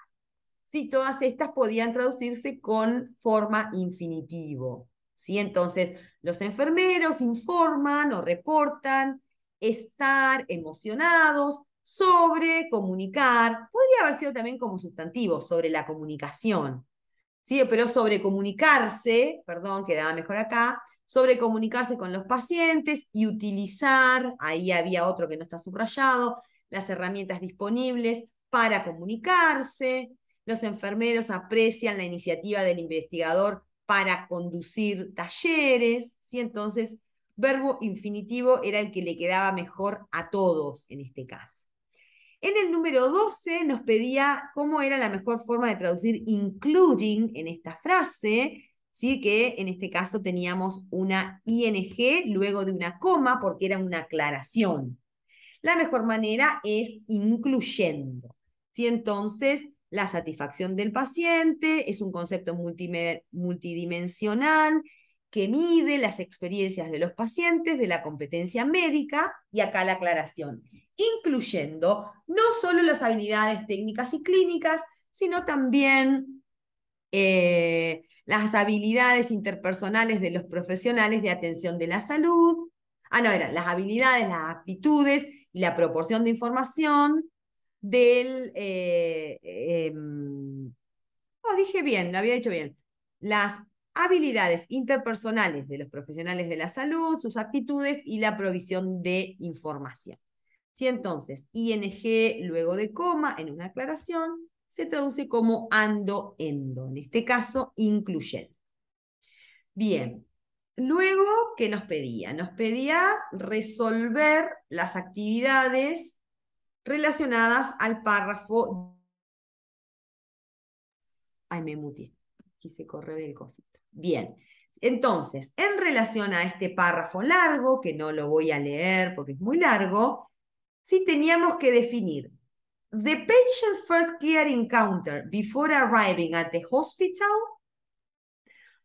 todas estas podían traducirse con forma infinitivo. Entonces, los enfermeros informan o reportan estar emocionados sobre comunicar, podría haber sido también como sustantivo, sobre la comunicación, ¿sí? pero sobre comunicarse, perdón, quedaba mejor acá, sobre comunicarse con los pacientes y utilizar, ahí había otro que no está subrayado, las herramientas disponibles para comunicarse, los enfermeros aprecian la iniciativa del investigador para conducir talleres, ¿sí? Entonces, verbo infinitivo era el que le quedaba mejor a todos en este caso. En el número 12 nos pedía cómo era la mejor forma de traducir including en esta frase, ¿sí? que en este caso teníamos una ing luego de una coma porque era una aclaración. La mejor manera es incluyendo. ¿sí? Entonces, la satisfacción del paciente, es un concepto multidimensional que mide las experiencias de los pacientes, de la competencia médica, y acá la aclaración, incluyendo no solo las habilidades técnicas y clínicas, sino también eh, las habilidades interpersonales de los profesionales de atención de la salud. Ah, no, eran las habilidades, las aptitudes y la proporción de información, del... Eh, eh, em, oh, dije bien, lo había dicho bien. Las habilidades interpersonales de los profesionales de la salud, sus actitudes y la provisión de información. Si entonces ING luego de coma en una aclaración se traduce como ando endo, en este caso incluyendo. Bien, luego, ¿qué nos pedía? Nos pedía resolver las actividades relacionadas al párrafo. Ay, me muteé. Quise correr el cosito. Bien. Entonces, en relación a este párrafo largo, que no lo voy a leer porque es muy largo, si teníamos que definir the patient's first care encounter before arriving at the hospital,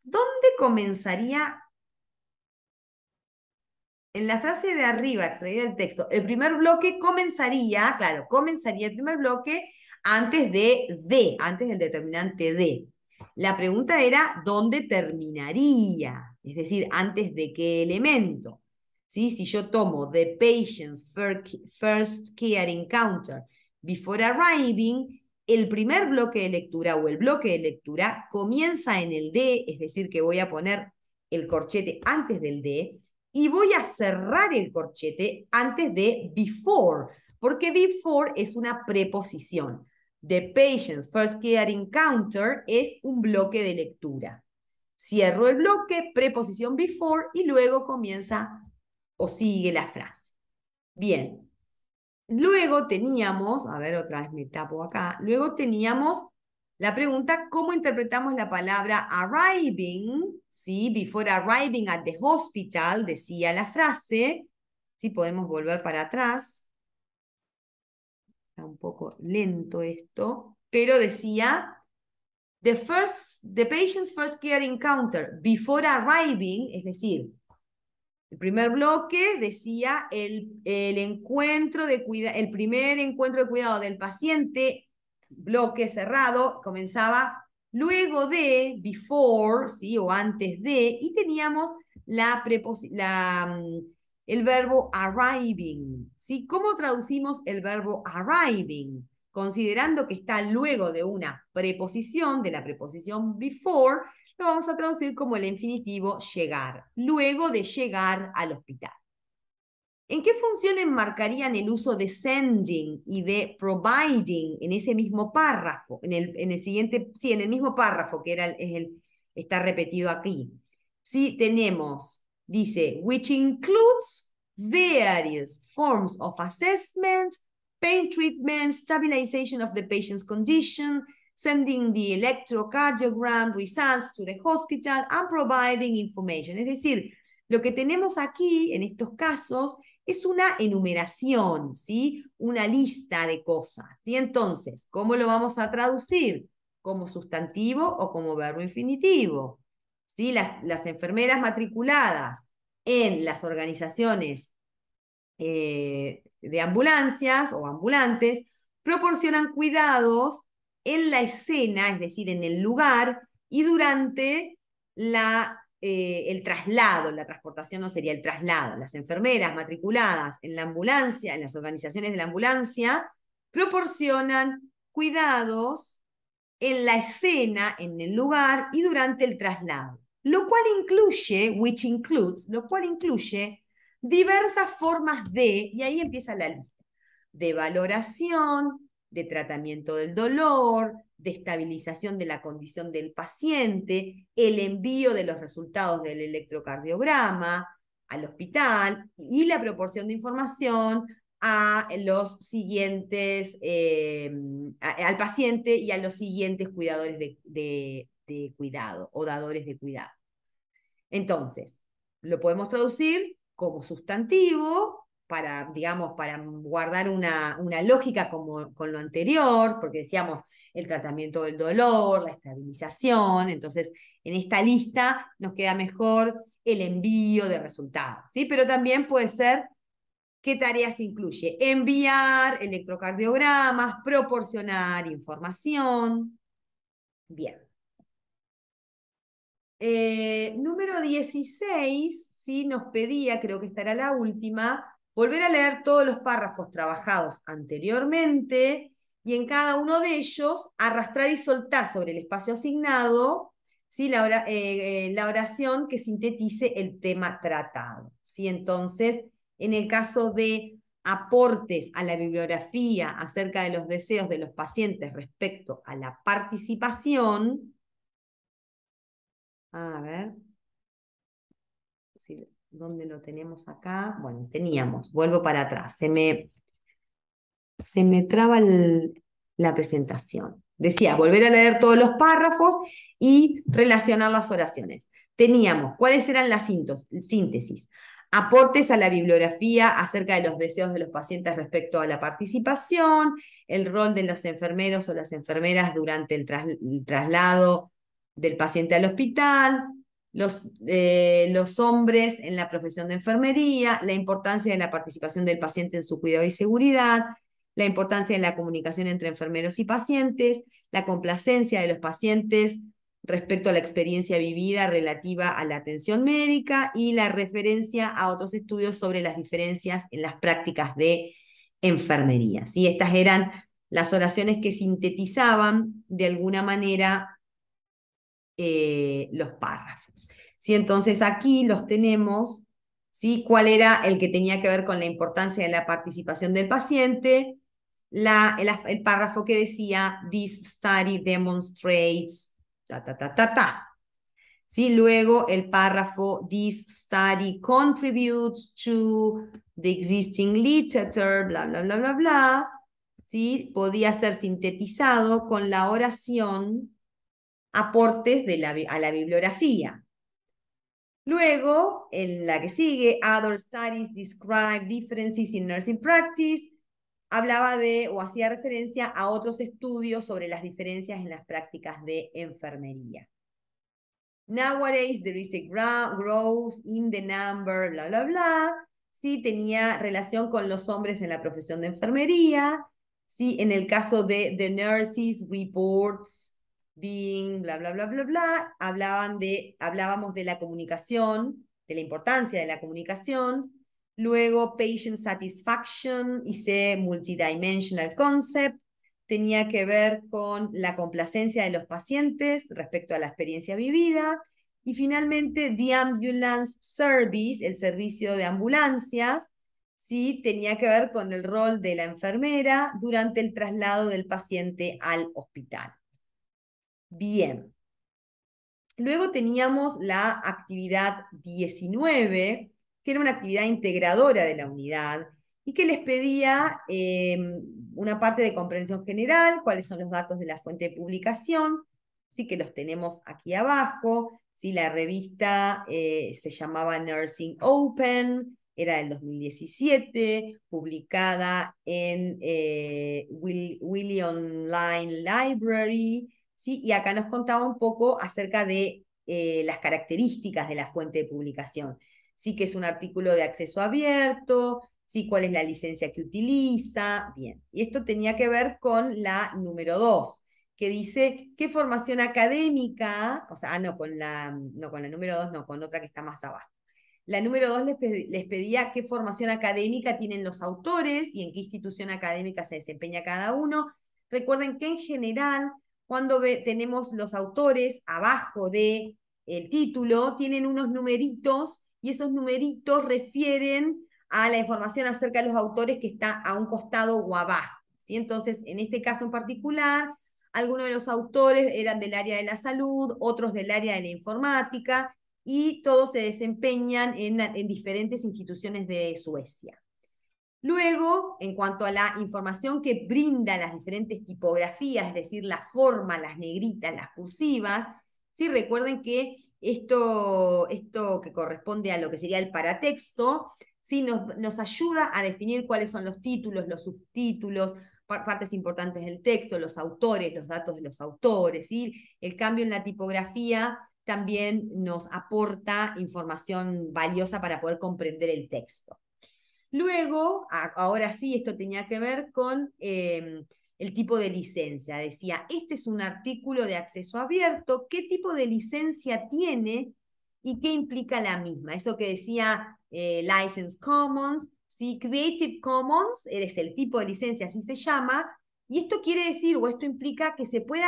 ¿dónde comenzaría en la frase de arriba, extraída del texto, el primer bloque comenzaría, claro, comenzaría el primer bloque antes de «de», antes del determinante «de». La pregunta era, ¿dónde terminaría? Es decir, ¿antes de qué elemento? ¿Sí? Si yo tomo The Patient's First Care Encounter Before Arriving, el primer bloque de lectura o el bloque de lectura comienza en el D, es decir, que voy a poner el corchete antes del D, y voy a cerrar el corchete antes de before, porque before es una preposición. The patient's first care encounter es un bloque de lectura. Cierro el bloque, preposición before, y luego comienza o sigue la frase. Bien. Luego teníamos, a ver, otra vez me tapo acá, luego teníamos la pregunta, ¿cómo interpretamos la palabra arriving? ¿Sí? Before arriving at the hospital, decía la frase. Si Podemos volver para atrás. Está un poco lento esto, pero decía The, first, the patient's first care encounter before arriving, es decir, el primer bloque decía el, encuentro de el primer encuentro de cuidado del paciente bloque cerrado, comenzaba luego de, before, ¿sí? o antes de, y teníamos la, mm, el verbo arriving. ¿sí? ¿Cómo traducimos el verbo arriving? Considerando que está luego de una preposición, de la preposición before, lo vamos a traducir como el infinitivo llegar, luego de llegar al hospital. ¿En qué funciones marcarían el uso de sending y de providing en ese mismo párrafo? En el, en el siguiente, sí, en el mismo párrafo que era está repetido aquí. Sí, tenemos, dice, which includes various forms of assessment, pain treatment, stabilization of the patient's condition, sending the electrocardiogram results to the hospital and providing information. Es decir, lo que tenemos aquí en estos casos es una enumeración, ¿sí? Una lista de cosas. Entonces, ¿cómo lo vamos a traducir? ¿Como sustantivo o como verbo infinitivo? ¿Sí? Las, enfermeras matriculadas en las organizaciones eh, de ambulancias o ambulantes proporcionan cuidados en la escena, es decir, en el lugar y durante la eh, el traslado, la transportación no sería el traslado, las enfermeras matriculadas en la ambulancia, en las organizaciones de la ambulancia, proporcionan cuidados en la escena, en el lugar y durante el traslado, lo cual incluye, which includes, lo cual incluye diversas formas de, y ahí empieza la lista, de valoración, de tratamiento del dolor, de estabilización de la condición del paciente, el envío de los resultados del electrocardiograma al hospital y la proporción de información a los siguientes, eh, al paciente y a los siguientes cuidadores de, cuidado o dadores de cuidado. Entonces, lo podemos traducir como sustantivo para, digamos, para guardar una, una lógica como, con lo anterior, porque decíamos, el tratamiento del dolor, la estabilización. Entonces, en esta lista nos queda mejor el envío de resultados, ¿sí? Pero también puede ser qué tareas incluye. Enviar electrocardiogramas, proporcionar información. Bien. Eh, número 16, sí, nos pedía, creo que estará la última, volver a leer todos los párrafos trabajados anteriormente y en cada uno de ellos arrastrar y soltar sobre el espacio asignado ¿sí? Eh, eh, la, oración que sintetice el tema tratado. ¿sí? Entonces, en el caso de aportes a la bibliografía acerca de los deseos de los pacientes respecto a la participación, a ver, ¿dónde lo tenemos acá? Bueno, teníamos, vuelvo para atrás, se me, se me traba la presentación. Decía, volver a leer todos los párrafos y relacionar las oraciones. Teníamos, ¿cuáles eran las síntesis? Aportes a la bibliografía acerca de los deseos de los pacientes respecto a la participación, el rol de los enfermeros o las enfermeras durante el, traslado del paciente al hospital, los, eh, los, hombres en la profesión de enfermería, la importancia de la participación del paciente en su cuidado y seguridad, la importancia de la comunicación entre enfermeros y pacientes, la complacencia de los pacientes respecto a la experiencia vivida relativa a la atención médica y la referencia a otros estudios sobre las diferencias en las prácticas de enfermería. ¿sí? Estas eran las oraciones que sintetizaban de alguna manera eh, los párrafos. ¿sí? Entonces aquí los tenemos, ¿sí? cuál era el que tenía que ver con la importancia de la participación del paciente, el, párrafo que decía, this study demonstrates, ta, ta, ta, ta, ta. Luego el párrafo, this study contributes to the existing literature, bla, bla, bla, bla, bla. ¿Sí? Podía ser sintetizado con la oración aportes de la, a la bibliografía. Luego, en la que sigue, other studies describe differences in nursing practice hablaba de o hacía referencia a otros estudios sobre las diferencias en las prácticas de enfermería. Nowadays there is a growth in the number, bla, bla, bla. Sí, tenía relación con los hombres en la profesión de enfermería. Sí, en el caso de The Nurses Reports Being, bla, bla, bla, bla, bla, hablaban de, hablábamos de la comunicación, de la importancia de la comunicación, Luego Patient Satisfaction, hice Multidimensional Concept, tenía que ver con la complacencia de los pacientes respecto a la experiencia vivida. Y finalmente The Ambulance Service, el servicio de ambulancias, sí tenía que ver con el rol de la enfermera durante el traslado del paciente al hospital. Bien. Luego teníamos la actividad 19, que era una actividad integradora de la unidad y que les pedía em, una parte de comprensión general, cuáles son los datos de la fuente de publicación, sí que los tenemos aquí abajo, si la revista eh, se llamaba Nursing Open, era del 2017, publicada en eh, Online Library, ¿sí? y acá nos contaba un poco acerca de eh, las características de la fuente de publicación, sí que es un artículo de acceso abierto, sí cuál es la licencia que utiliza, bien. Y esto tenía que ver con la número dos, que dice qué formación académica, o sea, ah, no, con la, con la número dos, no, con otra que está más abajo. La número dos les, pedía qué formación académica tienen los autores y en qué institución académica se desempeña cada uno. Recuerden que en general, cuando tenemos los autores abajo de el título, tienen unos numeritos y esos numeritos refieren a la información acerca de los autores que está a un costado o abajo. Entonces, en este caso en particular, algunos de los autores eran del área de la salud, otros del área de la informática, y todos se desempeñan en, diferentes instituciones de Suecia. Luego, en cuanto a la información que brinda las diferentes tipografías, es decir, la forma, las negritas, las cursivas, si recuerden que esto, esto que corresponde a lo que sería el paratexto, ¿sí? nos, ayuda a definir cuáles son los títulos, los subtítulos, partes importantes del texto, los autores, los datos de los autores, el cambio en la tipografía también nos aporta información valiosa para poder comprender el texto. Luego, ahora sí, esto tenía que ver con em, el tipo de licencia. Decía, este es un artículo de acceso abierto, ¿qué tipo de licencia tiene y qué implica la misma? Eso que decía eh, License Commons, Creative Commons, es el tipo de licencia, así se llama, y esto quiere decir, o esto implica que se puede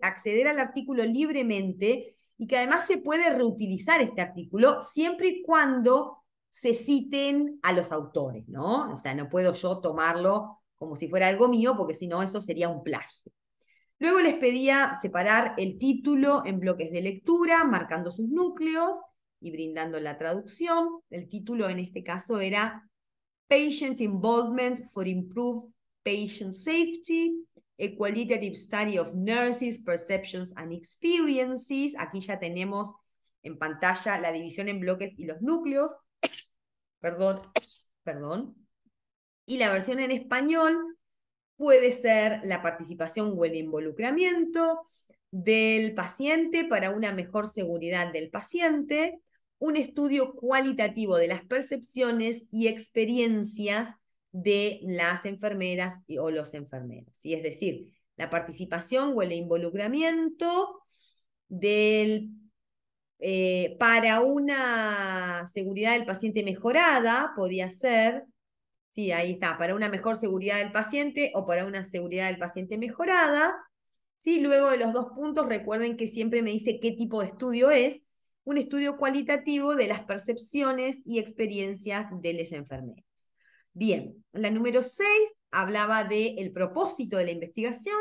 acceder al artículo libremente y que además se puede reutilizar este artículo siempre y cuando se citen a los autores, ¿no? O sea, no puedo yo tomarlo como si fuera algo mío, porque si no, eso sería un plagio. Luego les pedía separar el título en bloques de lectura, marcando sus núcleos y brindando la traducción. El título en este caso era Patient Involvement for Improved Patient Safety, A Qualitative Study of Nurses, Perceptions and Experiences. Aquí ya tenemos en pantalla la división en bloques y los núcleos. perdón, perdón. Y la versión en español puede ser la participación o el involucramiento del paciente para una mejor seguridad del paciente, un estudio cualitativo de las percepciones y experiencias de las enfermeras o los enfermeros. y Es decir, la participación o el involucramiento del, eh, para una seguridad del paciente mejorada, podía ser, Sí, ahí está, para una mejor seguridad del paciente o para una seguridad del paciente mejorada. Sí, luego de los dos puntos, recuerden que siempre me dice qué tipo de estudio es, un estudio cualitativo de las percepciones y experiencias de los enfermeros. Bien, la número 6 hablaba del el propósito de la investigación.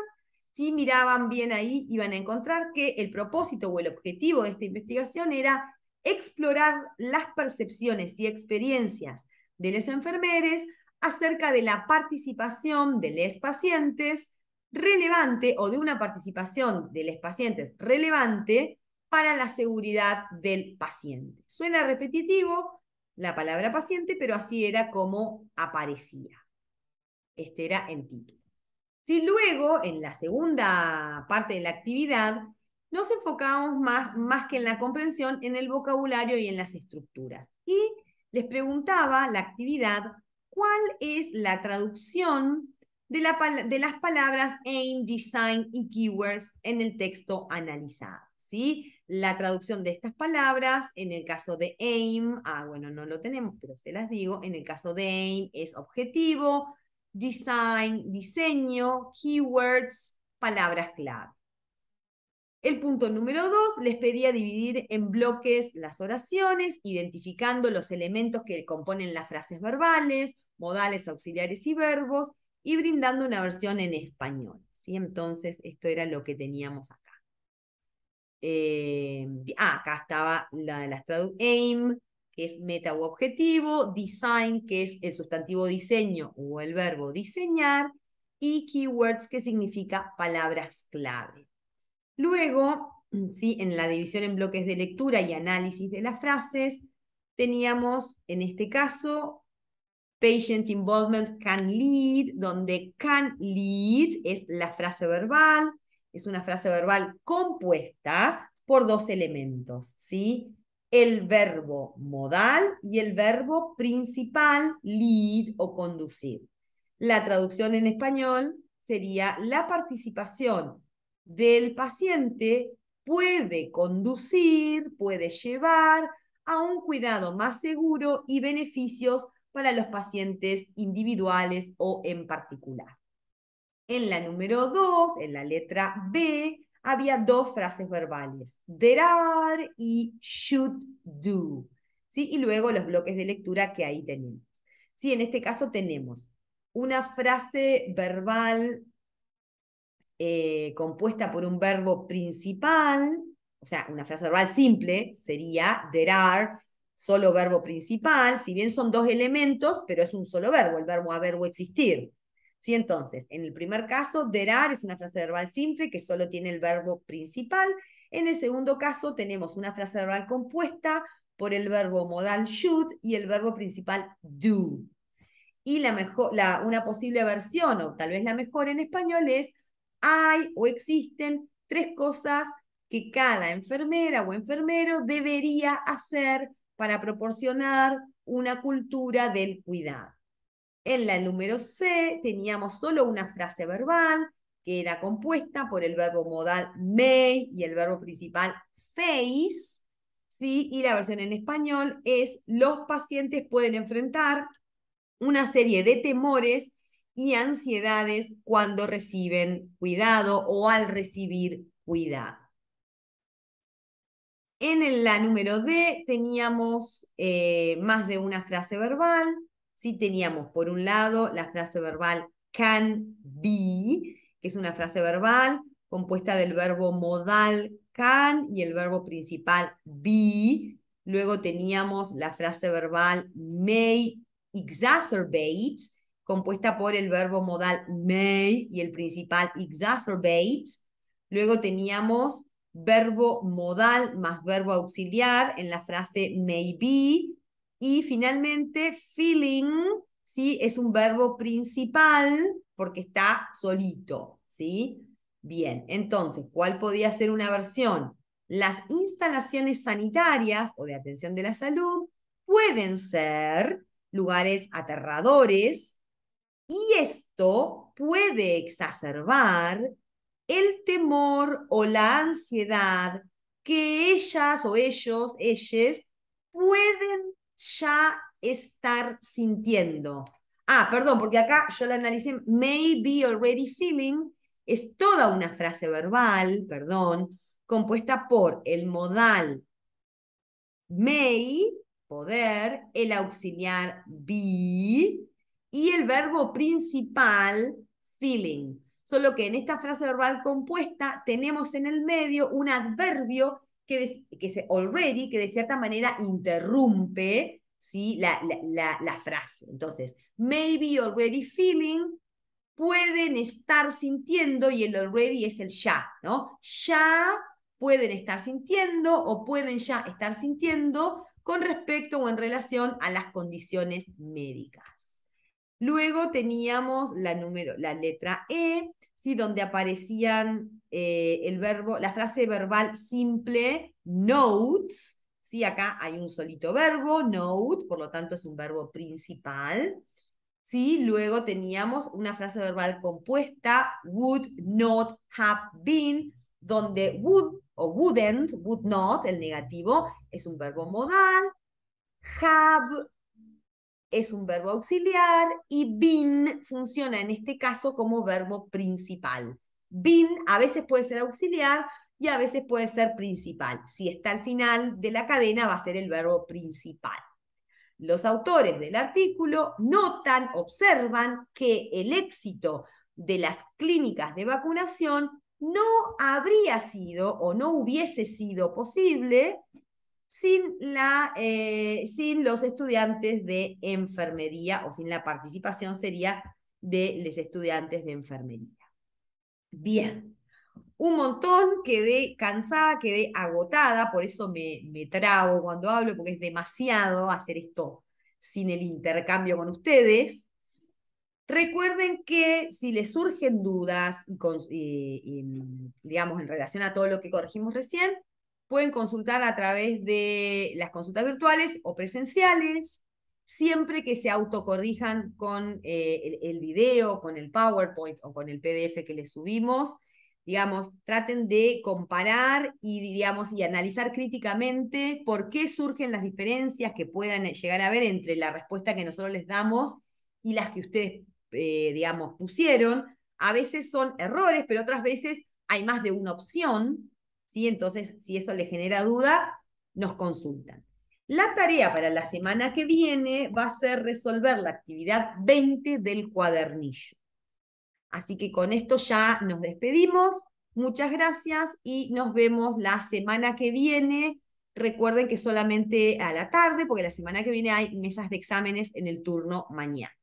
Si miraban bien ahí, iban a encontrar que el propósito o el objetivo de esta investigación era explorar las percepciones y experiencias de los enfermeros acerca de la participación de los pacientes relevante o de una participación de los pacientes relevante para la seguridad del paciente. Suena repetitivo la palabra paciente, pero así era como aparecía. Este era el título. Si luego, en la segunda parte de la actividad, nos enfocamos más, más que en la comprensión, en el vocabulario y en las estructuras. Y les preguntaba la actividad cuál es la traducción de, las palabras aim, design y keywords en el texto analizado. ¿sí? La traducción de estas palabras, en el caso de aim, ah, bueno, no lo tenemos, pero se las digo, en el caso de aim es objetivo, design, diseño, keywords, palabras clave. El punto número dos, les pedía dividir en bloques las oraciones, identificando los elementos que componen las frases verbales, modales, auxiliares y verbos, y brindando una versión en español. ¿sí? Entonces, esto era lo que teníamos acá. Eh, ah, acá estaba la de las aim, que es meta u objetivo, design, que es el sustantivo diseño o el verbo diseñar, y keywords, que significa palabras clave. Luego, [clears throat] ¿sí? en la división en bloques de lectura y análisis de las frases, teníamos en este caso Patient involvement can lead, donde can lead es la frase verbal, es una frase verbal compuesta por dos elementos, ¿sí? El verbo modal y el verbo principal, lead o conducir. La traducción en español sería la participación del paciente puede conducir, puede llevar a un cuidado más seguro y beneficios para los pacientes individuales o en particular. En la número 2, en la letra B, había dos frases verbales, there are y should do. ¿sí? Y luego los bloques de lectura que ahí tenemos. ¿Sí? En este caso tenemos una frase verbal eh, compuesta por un verbo principal, o sea, una frase verbal simple sería there are, solo verbo principal, si bien son dos elementos, pero es un solo verbo, el verbo haber o existir. Si Entonces, en el primer caso, derar es una frase verbal simple que solo tiene el verbo principal. En el segundo caso, tenemos una frase verbal compuesta por el verbo modal should y el verbo principal do. Y la mejor, la, una posible versión, o tal vez la mejor en español, es hay o existen tres cosas que cada enfermera o enfermero debería hacer para proporcionar una cultura del cuidado. En la número C teníamos solo una frase verbal que era compuesta por el verbo modal me y el verbo principal face, ¿sí? y la versión en español es los pacientes pueden enfrentar una serie de temores y ansiedades cuando reciben cuidado o al recibir cuidado. En la número D teníamos eh, más de una frase verbal, ¿sí? teníamos por un lado la frase verbal can be, que es una frase verbal compuesta del verbo modal can y el verbo principal be. Luego teníamos la frase verbal may exacerbate, compuesta por el verbo modal may y el principal exacerbate. Luego teníamos verbo modal más verbo auxiliar en la frase maybe. Y finalmente, feeling, ¿sí? Es un verbo principal porque está solito, ¿sí? Bien, entonces, ¿cuál podría ser una versión? Las instalaciones sanitarias o de atención de la salud pueden ser lugares aterradores y esto puede exacerbar el temor o la ansiedad que ellas o ellos, ellas, pueden ya estar sintiendo. Ah, perdón, porque acá yo la analicé, may be already feeling, es toda una frase verbal, perdón, compuesta por el modal may, poder, el auxiliar be y el verbo principal, feeling solo que en esta frase verbal compuesta tenemos en el medio un adverbio que, es que se, already, que de cierta manera interrumpe ¿sí? La, frase. Entonces, maybe already feeling, pueden estar sintiendo, y el already es el ya, ¿no? Ya pueden estar sintiendo o pueden ya estar sintiendo con respecto o en relación a las condiciones médicas. Luego teníamos la, número, la letra E, donde aparecían eh, el verbo, la frase verbal simple, notes, ¿sí? acá hay un solito verbo, note, por lo tanto es un verbo principal. ¿sí? Luego teníamos una frase verbal compuesta, would not have been, donde would o wouldn't, would not, el negativo, es un verbo modal. Have es un verbo auxiliar y bin funciona en este caso como verbo principal. Bin a veces puede ser auxiliar y a veces puede ser principal. Si está al final de la cadena va a ser el verbo principal. Los autores del artículo notan, observan que el éxito de las clínicas de vacunación no habría sido o no hubiese sido posible eh, sin, los estudiantes de enfermería o sin la participación sería de los estudiantes de enfermería. Bien, un montón, quedé cansada, quedé agotada, por eso me, me trago cuando hablo, porque es demasiado hacer esto sin el intercambio con ustedes. Recuerden que si les surgen dudas, digamos, en relación a todo lo que corregimos recién, Pueden consultar a través de las consultas virtuales o presenciales, siempre que se autocorrijan con eh, el, video, con el PowerPoint o con el PDF que les subimos. Digamos, traten de comparar y, y analizar críticamente por qué surgen las diferencias que puedan eh, llegar a haber entre la respuesta que nosotros les damos y las que ustedes, eh, digamos, pusieron. A veces son errores, pero otras veces hay más de una opción. Entonces, si eso le genera duda, nos consultan. La tarea para la semana que viene va a ser resolver la actividad 20 del cuadernillo. Así que con esto ya nos despedimos. Muchas gracias y nos vemos la semana que viene. Recuerden que solamente a la tarde, porque la semana que viene hay mesas de exámenes en el turno mañana.